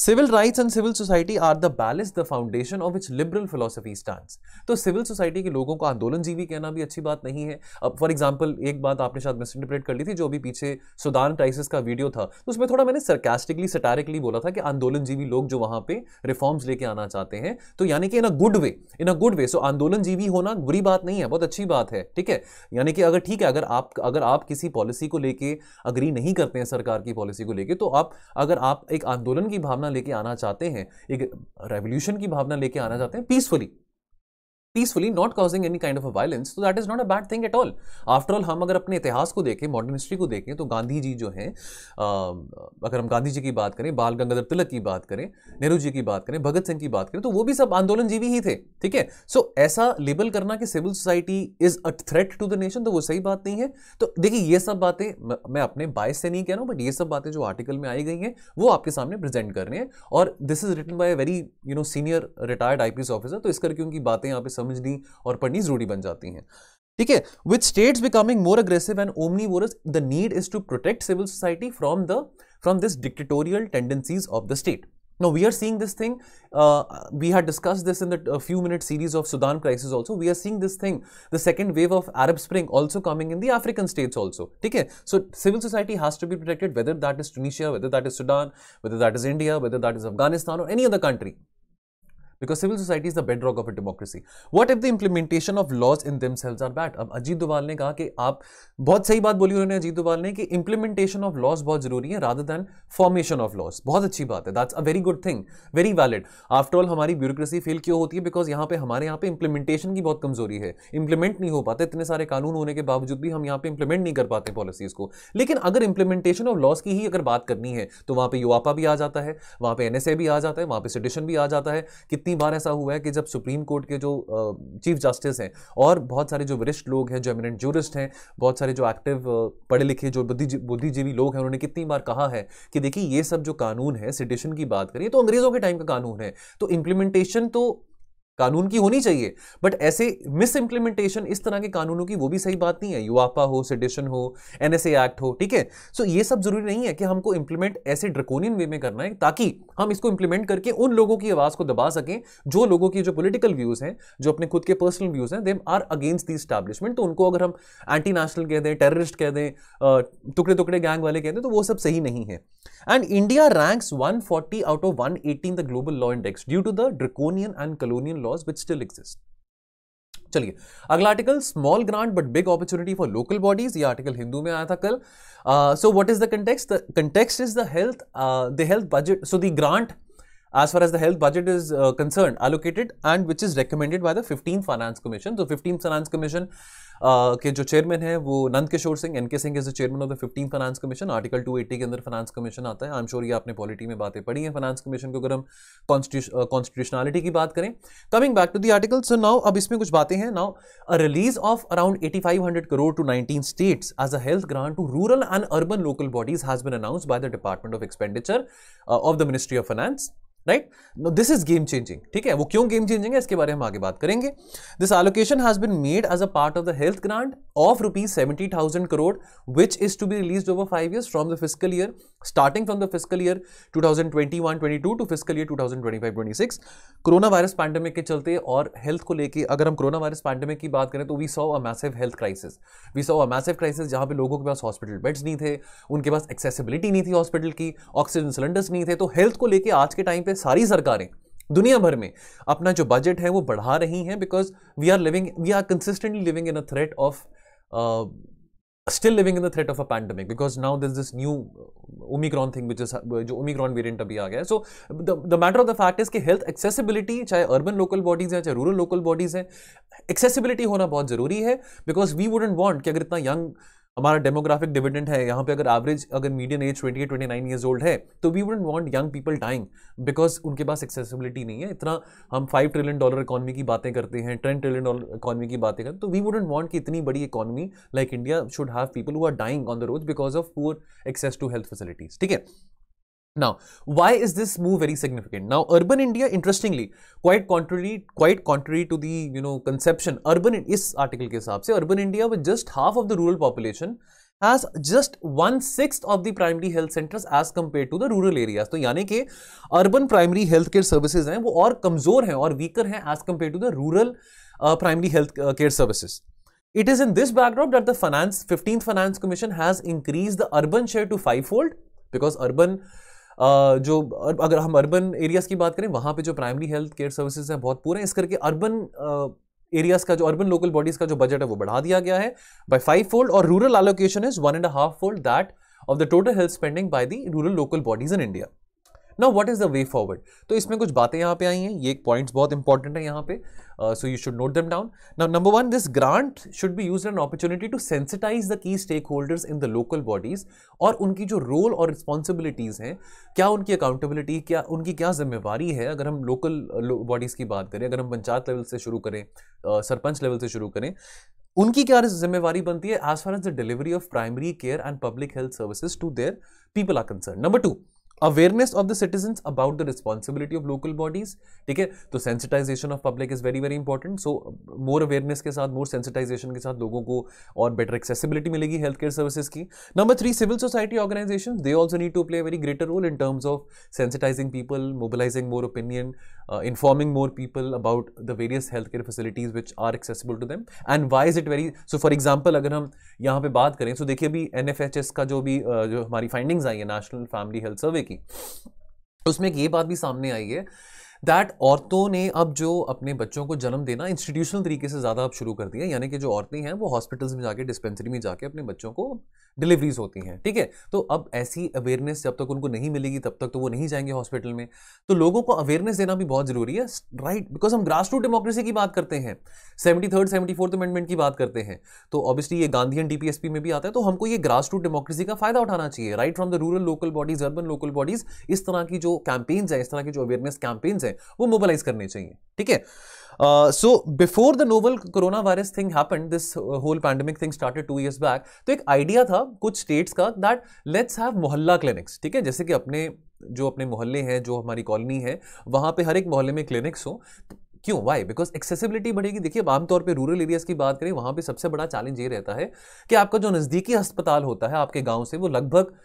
civil rights and civil society are the balance the foundation of each liberal philosophy stand तो सिविल सोसाइटी के लोगों को आंदोलन जीवी कहना भी अच्छी बात नहीं है अब फॉर एग्जाम्पल एक बात आपने शायद मिसइंटरप्रेट कर ली थी जो अभी पीछे सुदान क्राइसिस का वीडियो था तो उसमें थोड़ा मैंने सर्कैस्टिकली सटारिकली बोला था कि आंदोलन जीवी लोग जो वहां पे रिफॉर्म्स लेके आना चाहते हैं तो यानी कि इन a good way in a good way सो आंदोलन जीवी होना बुरी बात नहीं है बहुत अच्छी बात है ठीक है यानी कि अगर ठीक है अगर आप अगर आप किसी पॉलिसी को लेके अग्री नहीं करते हैं सरकार की पॉलिसी को लेके तो आप अगर आप एक आंदोलन की भावना भावना लेके आना चाहते हैं एक रेवोल्यूशन की भावना लेके आना चाहते हैं peacefully peacefully not causing any kind of violence तो that is not a bad thing at all after all हम अगर अपने इतिहास को देखें मॉडर्न हिस्ट्री को देखें तो गांधी जी जो हैं अगर हम गांधी जी की बात करें बाल गंगाधर तिलक की बात करें नेहरू जी की बात करें भगत सिंह की बात करें तो वो भी सब आंदोलनजीवी ही थे ठीक है सो ऐसा लेबल करना कि civil society is a threat to the nation तो वो सही बात नहीं है तो देखिए ये सब बातें मैं अपने बायस से नहीं कह रहा हूँ बट ये सब बातें जो आर्टिकल में आई गई हैं वो आपके सामने प्रेजेंट कर रहे हैं और this is written by a very you know senior retired IPS officer तो इस करके उनकी बातें यहाँ पे समझ समझनी और पढ़नी जरूरी बन जाती हैं ठीक है with states becoming more aggressive and omnivorous the need is to protect civil society from the from this dictatorial tendencies of the state now we are seeing this thing uh, we had discussed this in the uh, few minute series of sudan crisis also we are seeing this thing the second wave of arab spring also coming in the african states also okay so civil society has to be protected whether that is tunisia whether that is sudan whether that is india whether that is afghanistan or any other country because civil society is the bedrock of a democracy what if the implementation of laws in themselves are bad अब अजीत दोवाल ने कहा कि आप बहुत सही बात बोली उन्होंने अजीत दोवाल ने कि implementation of laws बहुत जरूरी है rather than formation of laws बहुत अच्छी बात है that's a very good thing very valid after all हमारी bureaucracy fail क्यों होती है because यहाँ पे हमारे यहाँ पे implementation की बहुत कमजोरी है implement नहीं हो पाते इतने सारे कानून होने के बावजूद भी हम यहाँ पे implement नहीं कर पाते पॉलिसीज को लेकिन अगर implementation of laws की ही अगर बात करनी है तो वहाँ पे युवापा भी आ जाता है वहाँ पे एनएसए भी आ जाता है वहाँ पे सिडिशन भी आ जाता है कितनी कितनी बार ऐसा हुआ है कि जब सुप्रीम कोर्ट के जो चीफ जस्टिस हैं और बहुत सारे जो वरिष्ठ लोग हैं जो एमिनेंट जूरिस्ट हैं बहुत सारे जो एक्टिव पढ़े लिखे जो बुद्धिजीवी लोग हैं उन्होंने कितनी बार कहा है कि देखिए ये सब जो कानून है सिटेशन की बात करिए तो अंग्रेज़ों के टाइम का कानून है तो इम्प्लीमेंटेशन तो कानून की होनी चाहिए बट ऐसे मिस इंप्लीमेंटेशन इस तरह के कानूनों की वो भी सही बात नहीं है युवापा हो सिडिशन हो एनएसए एक्ट हो ठीक है सो ये सब जरूरी नहीं है कि हमको इंप्लीमेंट ऐसे ड्रकोनियन वे में करना है ताकि हम इसको इंप्लीमेंट करके उन लोगों की आवाज को दबा सकें जो लोगों की जो पोलिटिकल व्यूज हैं जो अपने खुद के पर्सनल व्यूज हैं them are against the establishment तो उनको अगर हम एंटी नेशनल कह दें टेररिस्ट कह दें टुकड़े टुकड़े गैंग वाले कह दें तो वो सब सही नहीं है and India ranks one out of eighteen the global law index due to the draconian and colonial law laws which still exist चलिए अगला article small grant but big opportunity for local bodies ये article Hindu में आया था कल so what is the context the context is the health the health budget so the grant as far as the health budget is uh, concerned allocated and which is recommended by the 15th finance commission so 15th finance commission Uh, के जो chairman है वो नंद किशोर Singh N K Singh is the chairman of the fifteen finance commission article 280 के अंदर finance commission आता है I am sure ये आपने पॉलिटी में बातें पढ़ी हैं फाइनेंस कमीशन को अगर हम कॉन्स्टिट्यूशनलिटी uh, की बात करें coming back to the article so now अब इसमें कुछ बातें हैं now a release of around eighty five hundred crore to nineteen states as a health grant to rural and urban local bodies has been announce by the department of expenditure of the ministry of finance right this is game changing ठीक है वो क्यों game changing है इसके बारे में हम आगे बात करेंगे this allocation has been made as a part of the health grant of rupees seventy thousand crore which is to be release over five year from the fiscal year starting from the fiscal year two thousand twenty one twenty two to fiscal year two thousand twenty five twenty six corona virus pandemic के चलते और health को लेकर अगर हम corona virus pandemic की बात करें तो we saw a massive health crisis we saw a massive crisis जहां पे लोगों के पास हॉस्पिटल बेड्स नहीं थे उनके पास एक्सेसिबिलिटी नहीं थी हॉस्पिटल की ऑक्सीजन सिलेंडर्स नहीं थे तो हेल्थ को लेकर आज के टाइम पे सारी सरकारें दुनिया भर में अपना जो बजट है वो बढ़ा रही हैं because we are living we are consistently living in a threat of still living in the threat of a pandemic because now this this new omicron thing which जो ओमिक्रॉन वेरियंट अभी आ गया so the matter of the fact is के health accessibility चाहे urban local bodies हैं चाहे rural local bodies हैं accessibility होना बहुत जरूरी है बिकॉज वी वुडेंट वॉन्ट कि अगर इतना यंग हमारा डेमोग्राफिक डिविडेंट है यहाँ पे अगर एवरेज अगर median age twenty twenty nine years old है तो we wouldn't want young people dying because उनके पास एक्सेसिबिलिटी नहीं है इतना हम फाइव ट्रिलियन डॉलर इकॉनमी की बातें करते हैं टेन ट्रिलियन डॉलर इकॉनमी की बातें करते हैं तो वी वुडेंट वांट कि इतनी बड़ी economy like India should have people who are dying on the road because of poor access to health facilities ठीक है Now, why is this move very significant? Now, urban India, interestingly, quite contrary, quite contrary to the you know conception, urban in इस article ke हिसाब se urban India with just half of the rural population has just one sixth of the primary health centers as compared to the rural areas. तो yani ke urban primary health care services hain wo aur kamzor hain aur weaker hain as compared to the rural uh, primary health care services. It is in this backdrop that the finance 15th Finance Commission has increased the urban share to fivefold because urban uh, जो अगर हम urban areas की बात करें वहाँ पे जो primary health care services हैं बहुत पूरे हैं इस करके अर्बन एरियाज़ का जो अर्बन लोकल बॉडीज़ का जो बजट है वो बढ़ा दिया गया है बाय फाइव फोल्ड और rural allocation is one and half fold that of the total health spending by the rural local bodies in India now what is the way forward तो इसमें कुछ बातें यहाँ पे आई हैं ये पॉइंट्स बहुत इंपॉर्टेंट है यहाँ पे so you should note them down now number one this grant should be use an opportunity to sensitise the key stakeholders in the local bodies और उनकी जो रोल और रिस्पॉन्सिबिलिटीज़ हैं क्या उनकी अकाउंटेबिलिटी क्या उनकी क्या जिम्मेवारी है अगर हम लोकल बॉडीज़ uh, की बात करें अगर हम पंचायत लेवल से शुरू करें uh, सरपंच लेवल से शुरू करें उनकी क्या जिम्मेवारी बनती है as far as the delivery of primary care and public health services to their people are concern number two awareness of the citizen about the responsibility of local bodies ठीक है तो sensitisation of public is very very important so more awareness के साथ more sensitisation के साथ लोगों को और बेटर एक्सेसिबिलिटी मिलेगी हेल्थ केयर सर्विसेज की number three civil society organisation they also need to play very greater role in terms of sensitising people mobilising more opinion informing more people about the various health care facilities which are accessible to them and why is it very so for example अगर हम यहाँ पे बात करें सो तो देखिए अभी N F H S का जो भी uh, जो हमारी फाइंडिंग्स आई है नेशनल फैमिली हेल्थ सर्वे की उसमें एक ये बात भी सामने आई है दैट औरतों ने अब जो अपने बच्चों को जन्म देना इंस्टीट्यूशनल तरीके से ज़्यादा अब शुरू कर दिया यानी कि जो औरतें हैं वो हॉस्पिटल्स में जाके डिस्पेंसरी में जाके अपने बच्चों को डिलीवरीज होती हैं ठीक है तो अब ऐसी अवेयरनेस जब तक उनको नहीं मिलेगी तब तक तो वो नहीं जाएंगे हॉस्पिटल में तो लोगों को अवेयरनेस देना भी बहुत ज़रूरी है राइट बिकॉज हम ग्रास रूट डेमोक्रेसी की बात करते हैं seventy third seventy fourth amendment की बात करते हैं तो ऑब्वियसली ये एंड डीपीएसपी में भी आता है तो हमको ये ग्रास रूट डेमोक्रेसी का फायदा उठाना चाहिए right from the rural local bodies urban local bodies इस तरह की जो कैंपेन्स हैं इस तरह की जो अवेयरनेस कैंपेन्स हैं वो मोबालाइज करने चाहिए ठीक है so before the novel corona virus thing happen this whole pandemic thing started two years back तो एक आइडिया था कुछ स्टेट्स का that let's have mohalla clinics ठीक है जैसे कि अपने जो अपने मोहल्ले हैं जो हमारी कॉलोनी है वहाँ पे हर एक मोहल्ले में क्लिनिक्स हो क्यों वाई बिकॉज एक्सेसिबिलिटी बढ़ेगी देखिए अब आमतौर पर रूरल एरियाज की बात करें वहाँ पे सबसे बड़ा चैलेंज ये रहता है कि आपका जो नज़दीकी अस्पताल होता है आपके गाँव से वो लगभग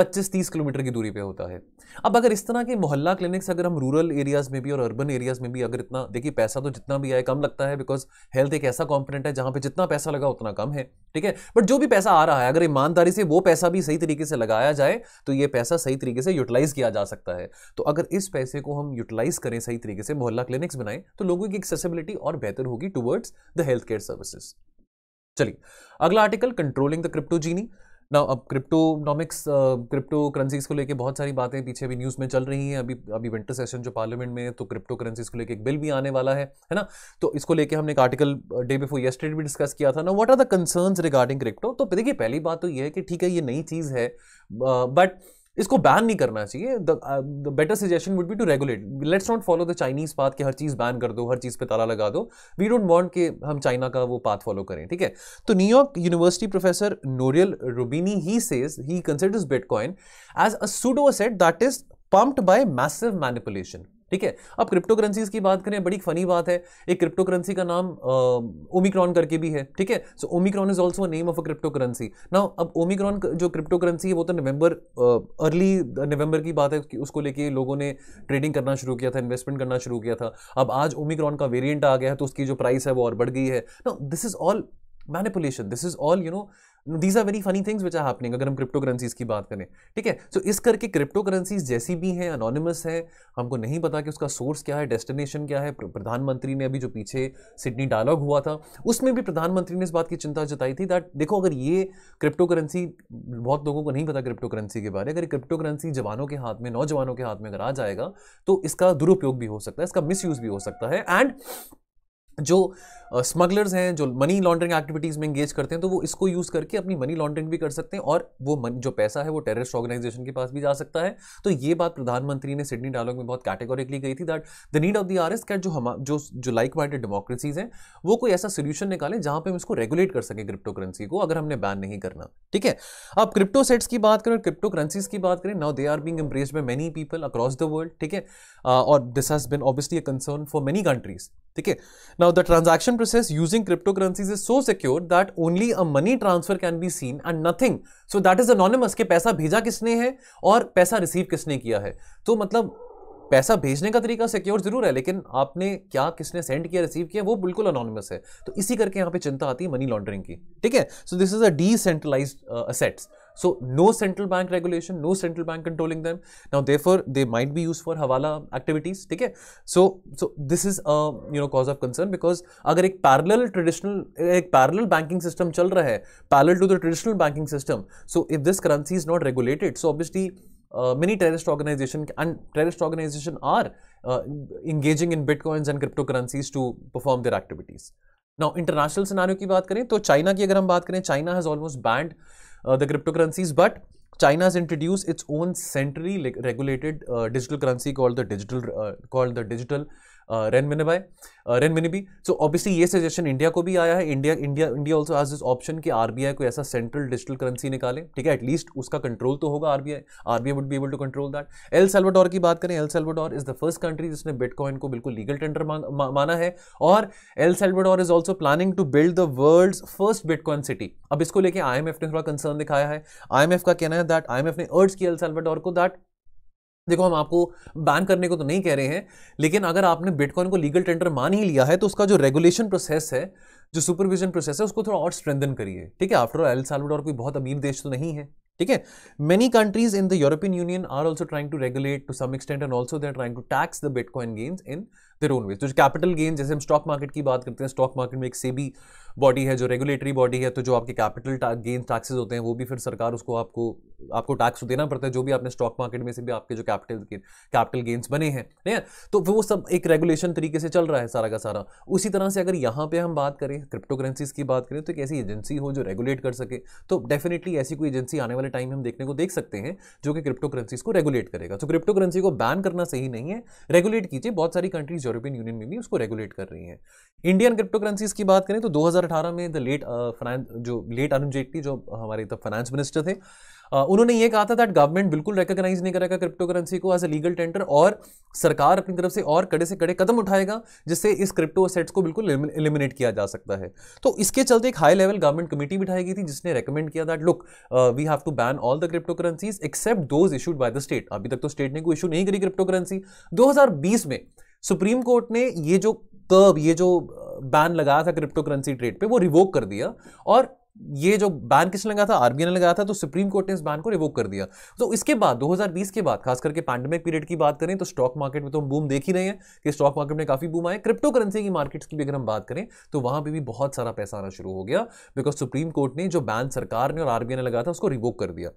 25-30 किलोमीटर की दूरी पे होता है अब अगर इस तरह के मोहल्ला क्लिनिक्स अगर हम रूरल एरियाज में भी और अर्बन एरियाज में भी अगर इतना देखिए पैसा तो जितना भी आए कम लगता है बिकॉज हेल्थ एक ऐसा कॉम्पोनेंट है जहां पे जितना पैसा लगा उतना कम है ठीक है बट जो भी पैसा आ रहा है अगर ईमानदारी से वो पैसा भी सही तरीके से लगाया जाए तो ये पैसा सही तरीके से यूटिलाइज किया जा सकता है तो अगर इस पैसे को हम यूटिलाइज करें सही तरीके से मोहल्ला क्लिनिक्स बनाएं तो लोगों की एक्सेसिबिलिटी और बेहतर होगी towards the health care services चलिए अगला आर्टिकल कंट्रोलिंग द क्रिप्टोजीनी ना अब क्रिप्टोनॉमिक्स क्रिप्टो करेंसीज को लेके बहुत सारी बातें पीछे अभी न्यूज़ में चल रही हैं अभी अभी विंटर सेशन जो पार्लियामेंट में है तो क्रिप्टो करेंसीज को लेके एक बिल भी आने वाला है है ना तो इसको लेके हमने एक आर्टिकल डे बिफोर येस्टरडे भी डिस्कस किया था ना what are the concerns regarding crypto तो देखिए पहली बात तो ये है कि ठीक है ये नई चीज़ है बट uh, इसको बैन नहीं करना चाहिए the better suggestion would be to regulate let's not follow the Chinese path कि हर चीज़ बैन कर दो हर चीज़ पे ताला लगा दो वी डोंट वांट कि हम चाइना का वो पाथ फॉलो करें ठीक है तो New York University professor Nouriel Roubini he says he considers bitcoin as a pseudo set that is pumped by massive manipulation ठीक है अब क्रिप्टो करेंसीज की बात करें बड़ी फनी बात है एक क्रिप्टो करेंसी का नाम ओमिक्रॉन करके भी है ठीक है so omicron is also name of a crypto currency ना अब ओमिक्रॉन जो क्रिप्टो करेंसी है वो तो नवंबर अर्ली नवंबर की बात है कि उसको लेके लोगों ने ट्रेडिंग करना शुरू किया था इन्वेस्टमेंट करना शुरू किया था अब आज ओमिक्रॉन का वेरियंट आ गया है तो उसकी जो प्राइस है वो और बढ़ गई है ना this is all manipulation this is all you know these are very funny things which are happening अगर हम क्रिप्टो करेंसीज की बात करें ठीक है सो so, इस करके क्रिप्टो करेंसीज जैसी भी हैं अनोनिमस है हमको नहीं पता कि उसका सोर्स क्या है डेस्टिनेशन क्या है प्रधानमंत्री ने अभी जो पीछे सिडनी डायलॉग हुआ था उसमें भी प्रधानमंत्री ने इस बात की चिंता जताई थी दैट देखो अगर ये क्रिप्टो करेंसी बहुत लोगों को नहीं पता क्रिप्टो करेंसी के बारे में अगर क्रिप्टो करेंसी जवानों के हाथ में नौजवानों के हाथ में अगर आ जाएगा तो इसका दुरुपयोग भी हो सकता है इसका मिस भी हो सकता है एंड जो स्मगलर्स uh, हैं जो मनी लॉन्ड्रिंग एक्टिविटीज़ में इंगेज करते हैं तो वो इसको यूज़ करके अपनी मनी लॉन्ड्रिंग भी कर सकते हैं और वो मन, जो पैसा है वो टेररिस्ट ऑर्गेनाइजेशन के पास भी जा सकता है तो ये बात प्रधानमंत्री ने सिडनी डायलॉग में बहुत कैटेगोरिकली कही थी that the need of the R S cat जो हम जो जो लाइक माइंडेड डेमोक्रेसीज हैं वो कोई ऐसा सोल्यूशन निकालें जहाँ पर हम इसको रेगुलेट कर सकें क्रिप्टो करेंसी को अगर हमने बैन नहीं करना ठीक है अब क्रिप्टो सेट्स की बात करें क्रिप्टो करेंसीज की बात करें now they are being embraced by many people across the world ठीक है और this has been obviously a concern for many countries ठीक है now the transaction process using crypto currencies is so secure that only a money transfer can be seen and nothing so that is anonymous के पैसा भेजा किसने है और पैसा receive किसने किया है तो मतलब पैसा भेजने का तरीका सिक्योर जरूर है लेकिन आपने क्या किसने सेंड किया रिसीव किया वो बिल्कुल अनोनिमस है तो इसी करके यहाँ पे चिंता आती है मनी लॉन्ड्रिंग की ठीक है so this is a decentralise assets So no central bank regulation, no central bank controlling them. Now therefore they might be used for hawala activities. okay So so this is a you know cause of concern because agar ek parallel traditional ek parallel banking system chal raha hai parallel to the traditional banking system. So if this currency is not regulated, so obviously Uh, many terrorist organization and terrorist organization are uh, engaging in bitcoins and cryptocurrencies to perform their activities. Now, international scenario ki baat kare to china ki agar hum baat kare china has almost banned uh, Uh, the cryptocurrencies, but China has introduced its own centrally regulated uh, digital currency called the digital uh, called the digital renminbi renminbi भी so obviously ये suggestion India को भी आया है India India India also has this option कि RBI को ऐसा central digital currency निकाले ठीक है एटलीस्ट उसका कंट्रोल तो होगा RBI I would be able to control that El Salvador की बात करें El Salvador is the first country जिसने बिटकॉइन को बिल्कुल लीगल टेंडर माना है और El Salvador is also planning to build the world first bitcoin city अब इसको लेकर आई एम एफ ने थोड़ा कंसर्न दिखाया है आई एम एफ का कहना है दैट आई एम एफ ने अर्ज किया एल सेल्वाडोर को दैट देखो हम आपको बैन करने को तो नहीं कह रहे हैं लेकिन अगर आपने बिटकॉइन को लीगल टेंडर मान ही लिया है तो उसका जो रेगुलेशन प्रोसेस है जो सुपरविजन प्रोसेस है उसको थोड़ा और स्ट्रेंथन करिए ठीक है आफ्टर एल और कोई बहुत अमीर देश तो नहीं है ठीक है many countries in the European Union are also trying to regulate to some extent and also they trying to tax the bitcoin gains in their own ways तो कैपिटल गेन जैसे हम स्टॉक मार्केट की बात करते हैं stock market में एक SEBI body है जो रेगुलेटरी बॉडी है तो जो आपके कैपिटल गेन टैक्सेस होते हैं वो भी फिर सरकार उसको आपको आपको टैक्स तो देना पड़ता है जो भी आपने स्टॉक मार्केट में से भी आपके जो कैपिटल कैपिटल गेन्स बने हैं ठीक है तो वो सब एक रेगुलेशन तरीके से चल रहा है सारा का सारा उसी तरह से अगर यहाँ पे हम बात करें क्रिप्टो करेंसीज की बात करें तो एक ऐसी एजेंसी हो जो रेगुलेट कर सके तो डेफिनेटली ऐसी कोई एजेंसी आने वाले टाइम हम देखने को देख सकते हैं जो कि क्रिप्टो करेंसीज को रेगुलेट करेगा तो क्रिप्टो करेंसी को बैन करना सही नहीं है रेगुलेट कीजिए बहुत सारी कंट्रीज यूरोपियन यूनियन में भी उसको रेगुलेट कर रही है इंडियन क्रिप्टो करेंसीज की बात करें तो 2018 में द लेट फाइनेंस जो लेट अरुण जेटली जो हमारे तब फाइनेंस मिनिस्टर थे Uh, उन्होंने ये कहा था दैट गवर्नमेंट बिल्कुल रिकोगनाइज नहीं करेगा क्रिप्टो करेंसी को एज ए लीगल टेंडर और सरकार अपनी तरफ से और कड़े से कड़े कदम उठाएगा जिससे इस क्रिप्टो असेट्स को बिल्कुल एलिमिनेट किया जा सकता है तो इसके चलते एक हाई लेवल गवर्नमेंट कमेटी बिठाई गई थी जिसने रिकमेंड किया that look we have to ban all the crypto currencies except those issued by the state अभी तक तो स्टेट ने कोई इशू नहीं करी क्रिप्टो करेंसी दो में सुप्रीम कोर्ट ने ये जो कर्ब ये जो बैन लगाया था क्रिप्टो करेंसी ट्रेड पे वो रिवोक कर दिया और ये जो बैन किसने लगा था आरबीआई ने लगाया था तो सुप्रीम कोर्ट ने इस बैन को रिवोक कर दिया तो इसके बाद 2020 के बाद खास करके पैंडमिक पीरियड की बात करें तो स्टॉक मार्केट में तो हम बूम देख ही रहे हैं कि स्टॉक मार्केट में काफ़ी बूम आए क्रिप्टो करेंसी की मार्केट्स की भी अगर हम बात करें तो वहाँ पर भी बहुत सारा पैसा आना शुरू हो गया बिकॉज सुप्रीम कोर्ट ने जो बैन सरकार ने और आरबीआई ने लगाया था उसको रिवोक कर दिया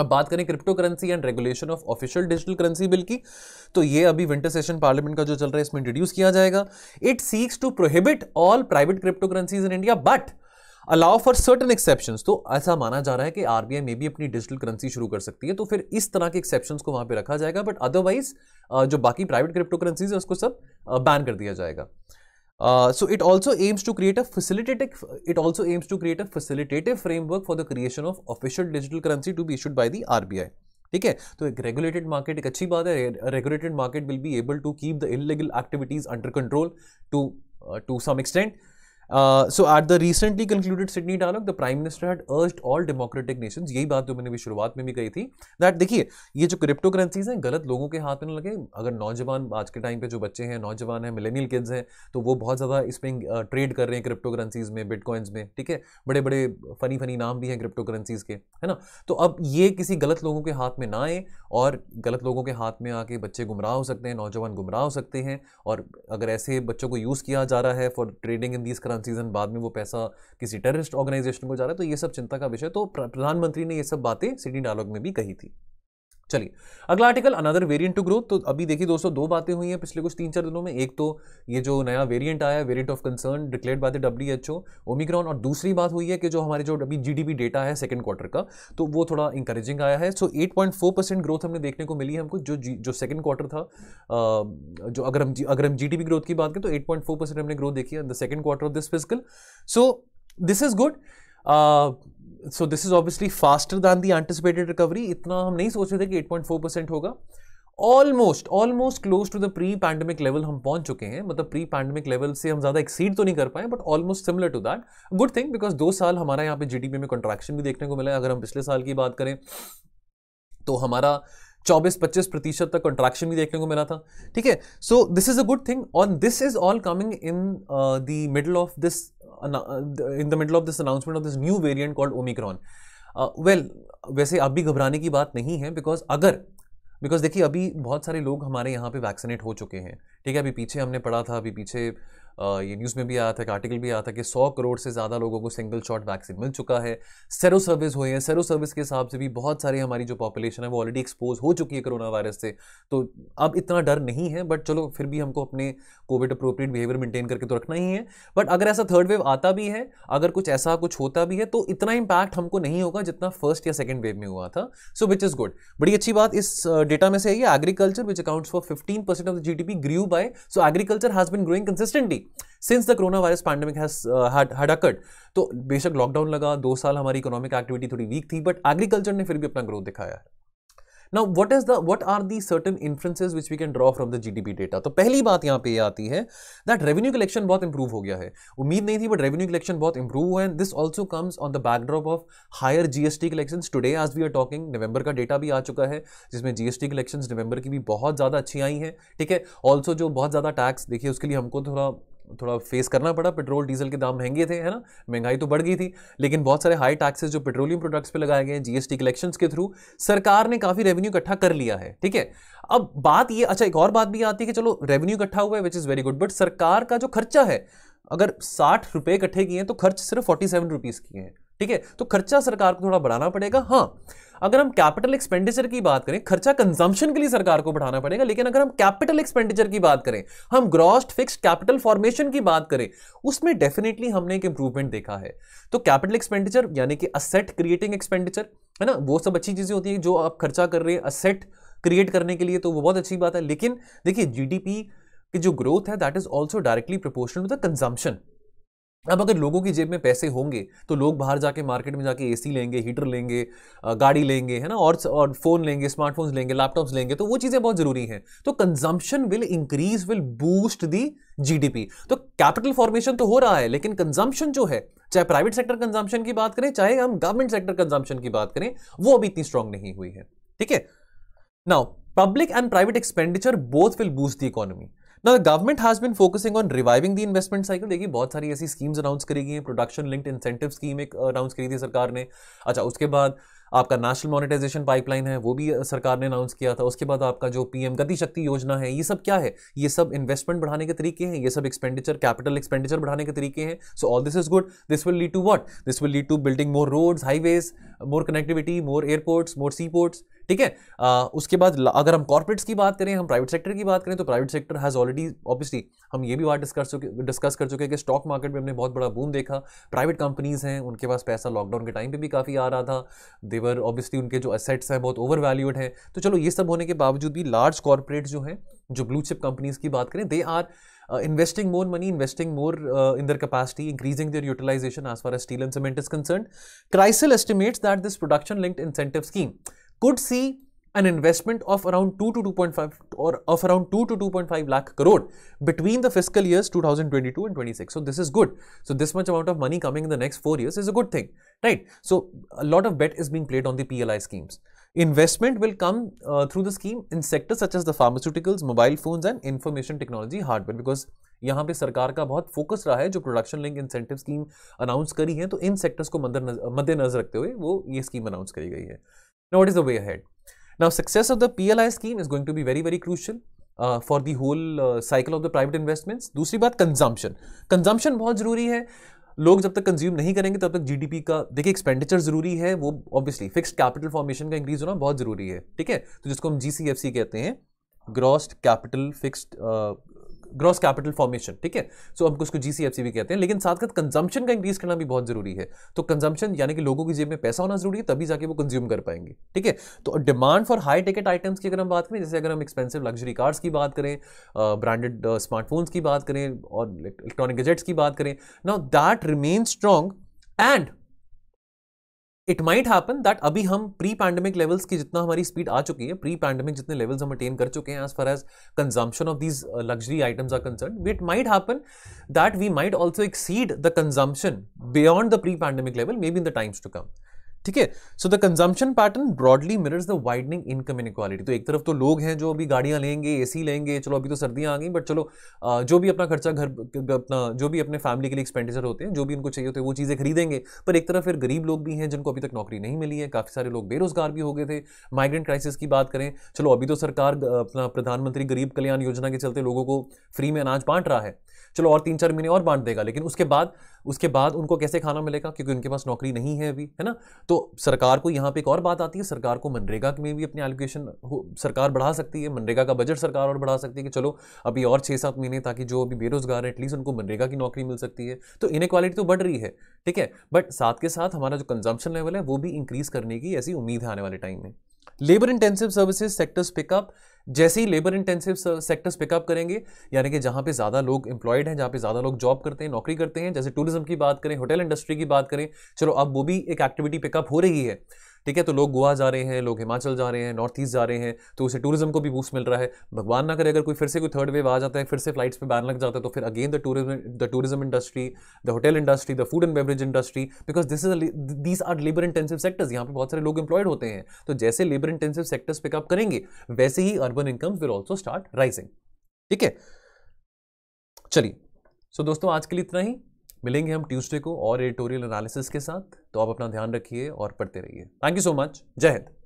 अब बात करें crypto currency and regulation of official digital currency bill की तो ये अभी विंटर सेशन पार्लियामेंट का जो चल रहा है इसमें इंट्रोड्यूस किया जाएगा it seeks to prohibit all private crypto currencies in India but allow for certain exception तो ऐसा माना जा रहा है कि आरबीआई में भी अपनी डिजिटल करेंसी शुरू कर सकती है तो फिर इस तरह के एक्सेप्शन को वहां पर रखा जाएगा बट अदरवाइज जो बाकी प्राइवेट क्रिप्टो करेंसीज है उसको सब बैन कर दिया जाएगा Uh, so it also aims to create a facilitative it also aims to create a facilitative framework for the creation of official digital currency to be issued by the RBI. ठीक है तो एक regulated market एक अच्छी बात है regulated market will be able to keep the illegal activities under control to to some extent so at the recently concluded Sydney dialogue the prime minister had had all democratic nations यही बात जो मैंने भी शुरुआत में भी कही थी दैट देखिए ये जो क्रिप्टो करेंसीज हैं गलत लोगों के हाथ में लगे अगर नौजवान आज के टाइम पे जो बच्चे हैं नौजवान हैं मिलेनियल किड्स हैं तो वो बहुत ज़्यादा इसमें ट्रेड कर रहे हैं क्रिप्टो करेंसीज में बिटकॉइंस में ठीक है बड़े बड़े फनी फनी नाम भी हैं क्रिप्टो करेंसीज के है ना तो अब ये किसी गलत लोगों के हाथ में ना आए और गलत लोगों के हाथ में आके बच्चे गुमराह हो सकते हैं नौजवान गुमराह हो सकते हैं और अगर ऐसे बच्चों को यूज़ किया जा रहा है for trading in these currencies बाद में वो पैसा किसी टेररिस्ट ऑर्गेनाइजेशन को जा रहा है तो ये सब चिंता का विषय तो प्रधानमंत्री ने ये सब बातें सिटी डायलॉग में भी कही थी चलिए अगला article another variant to growth तो अभी देखिए दोस्तों दो बातें हुई हैं पिछले कुछ तीन चार दिनों में एक तो ये जो नया वेरिएंट आया variant of concern declare by the WHO H O omicron और दूसरी बात हुई है कि जो हमारे जो अभी जीडीपी डेटा है सेकंड क्वार्टर का तो वो थोड़ा इंकरेजिंग आया है so eight point four percent growth हमने देखने को मिली है हमको जो जो सेकंड क्वार्टर था जो अगर हम अगर हम जी ग्रोथ की बात करें तो एट पॉइंट फोर परसेंट हमने ग्रोथ देखी है the second quarter of this fiscal so this is good so this is obviously faster than the anticipated recovery इतना हम नहीं सोच रहे थे कि 8.4 परसेंट होगा almost almost close to the pre pandemic level हम पहुंच चुके हैं मतलब प्री पैंडमिक लेवल से हम ज़्यादा एक्सीड तो नहीं कर पाए but almost similar to that good thing because दो साल हमारा यहाँ पे जीडीपी में कॉन्ट्रैक्शन भी देखने को मिला है अगर हम पिछले साल की बात करें तो हमारा 24-25 प्रतिशत तक कॉन्ट्रैक्शन भी देखने को मिला था ठीक है so this is a good thing on this is all coming in the middle of this in the middle of this announcement of this new variant called Omicron well वैसे अब भी घबराने की बात नहीं है बिकॉज अगर बिकॉज देखिए अभी बहुत सारे लोग हमारे यहाँ पे वैक्सीनेट हो चुके हैं ठीक है अभी पीछे हमने पढ़ा था अभी पीछे आ, uh, ये न्यूज़ में भी आया था एक आर्टिकल भी आया था कि 100 करोड़ से ज़्यादा लोगों को सिंगल शॉट वैक्सीन मिल चुका है सेरो सर्विस हुए हैं सेरो सर्विस के हिसाब से भी बहुत सारी हमारी जो पॉपुलेशन है वो ऑलरेडी एक्सपोज हो चुकी है कोरोना वायरस से तो अब इतना डर नहीं है बट चलो फिर भी हमको अपने कोविड अप्रोप्रिएट बिहेवियर मेंटेन करके तो रखना ही है बट अगर ऐसा थर्ड वेव आता भी है अगर कुछ ऐसा कुछ होता भी है तो इतना इंपैक्ट हमको नहीं होगा जितना फर्स्ट या सेकेंड वेव में हुआ था सो विच इज़ गुड बड़ी अच्छी बात इस डेटा uh, में से है agriculture which accounts for fifteen percent of the G D grew by so agriculture has been growing consistently since the corona virus pandemic had occurred तो बेशक लॉकडाउन लगा दो साल हमारी इकोनॉमिक एक्टिविटी थोड़ी वीक थी बट एग्रीकल्चर ने फिर भी अपना ग्रोथ दिखाया है now what is the what are the certain inferences which we can draw from the GDP data तो पहली बात यहाँ पे ये आती है दैट रेवेन्यू कलेक्शन बहुत इंप्रूव हो गया है उम्मीद नहीं थी बट रेवेन्यू कलेक्शन बहुत इंप्रूव हुआ है this also comes on the backdrop of higher GST collection today as we are talking November का डेटा भी आ चुका है जिसमें जीएसटी कलेक्शन नवंबर की भी बहुत ज़्यादा अच्छी आई हैं ठीक है ऑल्सो जो बहुत ज़्यादा टैक्स देखिए उसके लिए हमको थोड़ा थोड़ा फेस करना पड़ा पेट्रोल डीजल के दाम महंगे थे है ना महंगाई तो बढ़ गई थी लेकिन बहुत सारे हाई टैक्सेस जो पेट्रोलियम प्रोडक्ट्स पे लगाए गए हैं जीएसटी कलेक्शंस के थ्रू सरकार ने काफ़ी रेवेन्यू इकट्ठा कर लिया है ठीक है अब बात ये अच्छा एक और बात भी आती है कि चलो रेवेन्यू इकट्ठा हुआ है which is very good but सरकार का जो खर्चा है अगर साठ रुपये इकट्ठे किए हैं तो खर्च सिर्फ फोर्टी सेवन रुपीज़ किए हैं ठीक है तो खर्चा सरकार को थोड़ा बढ़ाना पड़ेगा हाँ अगर हम कैपिटल एक्सपेंडिचर की बात करें खर्चा कंजम्पशन के लिए सरकार को बढ़ाना पड़ेगा लेकिन अगर हम कैपिटल एक्सपेंडिचर की बात करें हम ग्रॉस्ड फिक्स्ड कैपिटल फॉर्मेशन की बात करें उसमें डेफिनेटली हमने एक इंप्रूवमेंट देखा है तो कैपिटल एक्सपेंडिचर यानी कि असेट क्रिएटिंग एक्सपेंडिचर है ना वो सब अच्छी चीज़ें होती है जो आप खर्चा कर रहे हैं असेट क्रिएट करने के लिए तो वो बहुत अच्छी बात है लेकिन देखिए जीडीपी की जो ग्रोथ है that is also directly proportion to the consumption अब अगर लोगों की जेब में पैसे होंगे तो लोग बाहर जाके मार्केट में जाके एसी लेंगे हीटर लेंगे गाड़ी लेंगे है ना और और फ़ोन लेंगे स्मार्टफोन्स लेंगे लैपटॉप्स लेंगे तो वो चीज़ें बहुत ज़रूरी हैं तो consumption will increase will boost the GDP तो कैपिटल फॉर्मेशन तो हो रहा है लेकिन कंजम्पशन जो है चाहे प्राइवेट सेक्टर कंजम्पशन की बात करें चाहे हम गवर्नमेंट सेक्टर कंजम्पशन की बात करें वो अभी इतनी स्ट्रांग नहीं हुई है ठीक है now public and private expenditure both will boost the economy ना the government has been focusing on reviving the investment cycle देखिए बहुत सारी ऐसी स्कीम्स अनाउंस करी गई हैं प्रोडक्शन लिंक्ड इंसेंटिव स्कीम एक अनाउंस uh, करी थी सरकार ने अच्छा उसके बाद आपका नेशनल मोनेटाइजेशन पाइपलाइन है वो भी uh, सरकार ने अनाउंस किया था उसके बाद आपका जो पीएम गति शक्ति योजना है ये सब क्या है ये सब इन्वेस्टमेंट बढ़ाने के तरीके हैं ये सब एक्सपेंडिचर कैपिटल एक्सपेंडिचर बढ़ाने के तरीके हैं so all this is good this will lead to what this will lead to building more roads highways more connectivity more airports more sea ports ठीक है उसके बाद अगर हम कॉर्पोरेट्स की बात करें हम प्राइवेट सेक्टर की बात करें तो private sector has already obviously हम ये भी बात डिस्कस चुके डिस्कस कर चुके हैं कि स्टॉक मार्केट में हमने बहुत बड़ा बूम देखा प्राइवेट कंपनीज़ हैं उनके पास पैसा लॉकडाउन के टाइम पर भी काफ़ी आ रहा था देवर ऑब्वियसली उनके जो असेट्स हैं बहुत ओवर वैल्यूड हैं तो चलो ये सब होने के बावजूद भी लार्ज कॉरपोरेट जो हैं जो ब्लू चिप कंपनीज़ की बात करें they are investing more money investing more in their capacity increasing their utilisation as far as steel and cement is concerned. CRISIL estimates that this production linked incentive could see an investment of around 2 to 2.5 or of around 2 to 2.5 lakh crore between the fiscal years 2022 and 26 so this is good so this much amount of money coming in the next 4 years is a good thing right so a lot of bet is being played on the PLI schemes investment will come uh, through the scheme in sectors such as the pharmaceuticals mobile phones and information technology hardware because यहाँ पे सरकार का बहुत focus रहा है जो production link incentive scheme announce करी है तो इन सेक्टर्स को मद्देनजर रखते हुए वो ये स्कीम अनाउंस करी गई है Now, what is the way ahead? Now, success of the PLI scheme is going to be very, very crucial. uh, for the whole uh, cycle of the private investments dusri baat consumption consumption bahut zaruri hai लोग जब तक consume नहीं करेंगे तब तक GDP का देखिए expenditure जरूरी है वो ऑब्वियसली फिक्स्ड कैपिटल फॉर्मेशन का इंक्रीज होना बहुत जरूरी है ठीक है तो जिसको हम जीसीएफसी कहते हैं grossed capital fixed gross capital formation ठीक है सो हमको उसको जीसीएफसी भी कहते हैं लेकिन साथ साथ कंजम्पशन का इंक्रीज करना भी बहुत जरूरी है तो कंजम्पशन यानी कि लोगों की जेब में पैसा होना जरूरी है तभी जाके वो कंज्यूम कर पाएंगे ठीक है तो demand for high ticket items की अगर हम बात करें जैसे अगर हम एक्सपेंसिव लग्जरी कार्स की बात करें ब्रांडेड स्मार्टफोन्स की बात करें और इलेक्ट्रॉनिक गजेट्स की बात करें now that remain strong and it might happen that अभी हम प्री पैंडमिक लेवल्स की जितना हमारी स्पीड आ चुकी है प्री पैंडमिक जितने लेवल्स हम अटेन कर चुके हैं as far as consumption of these luxury items are concern it might happen that we might also exceed the consumption beyond the pre pandemic level may be in the times to come ठीक है so the consumption pattern broadly mirrors the widening income inequality तो एक तरफ तो लोग हैं जो अभी गाड़ियां लेंगे सी लेंगे चलो अभी तो सर्दियां आ गई बट चलो जो भी अपना खर्चा घर अपना जो भी अपने फैमिली के लिए एक्सपेंडिचर होते हैं जो भी उनको चाहिए होते हैं वो चीज़ें खरीदेंगे पर एक तरफ फिर गरीब लोग भी हैं जिनको अभी तक नौकरी नहीं मिली है काफ़ी सारे लोग बेरोजगार भी हो गए थे माइग्रेंट क्राइसिस की बात करें चलो अभी तो सरकार अपना प्रधानमंत्री गरीब कल्याण योजना के चलते लोगों को फ्री में अनाज बांट रहा है चलो और तीन चार महीने और बांट देगा लेकिन उसके बाद उसके बाद उनको कैसे खाना मिलेगा क्योंकि उनके पास नौकरी नहीं है अभी है ना तो सरकार को यहाँ पे एक और बात आती है सरकार को मनरेगा में भी अपनी एलोकेशन सरकार बढ़ा सकती है मनरेगा का बजट सरकार और बढ़ा सकती है कि चलो अभी और छः सात महीने ताकि जो अभी बेरोजगार है एटलीस्ट उनको मनरेगा की नौकरी मिल सकती है तो इनक्वालिटी तो बढ़ रही है ठीक है बट साथ के साथ हमारा जो कंजम्पशन लेवल है वो भी इंक्रीज करने की ऐसी उम्मीद है आने वाले टाइम में labour intensive services sectors pick up जैसे ही लेबर इंटेंसिव सेक्टर्स पिकअप करेंगे यानी कि जहाँ पे ज़्यादा लोग इंप्लॉयड हैं जहाँ पे ज़्यादा लोग जॉब करते हैं नौकरी करते हैं जैसे टूरिज्म की बात करें होटल इंडस्ट्री की बात करें चलो अब वो भी एक एक्टिविटी पिकअप हो रही है ठीक है तो लोग गोवा जा रहे हैं लोग हिमाचल जा रहे हैं नॉर्थ ईस्ट जा रहे हैं तो उसे टूरिज्म को भी बूस्ट मिल रहा है भगवान ना करे अगर कोई फिर से कोई थर्ड वेव आ जाता है फिर से फ्लाइट्स पर बैन लग जाता है तो फिर again the tourism the tourism industry the hotel industry the food and beverage industry because this is these are labour intensive sectors यहाँ पर बहुत सारे लोग एम्प्लॉयड होते हैं तो जैसे लेबर इंटेंसिव सेक्टर्स पिकअप करेंगे वैसे ही urban income will also start rising ठीक है चलिए सो so, दोस्तों आज के लिए इतना ही मिलेंगे हम ट्यूसडे को और एडिटोरियल एनालिसिस के साथ तो आप अपना ध्यान रखिए और पढ़ते रहिए थैंक यू सो मच जय हिंद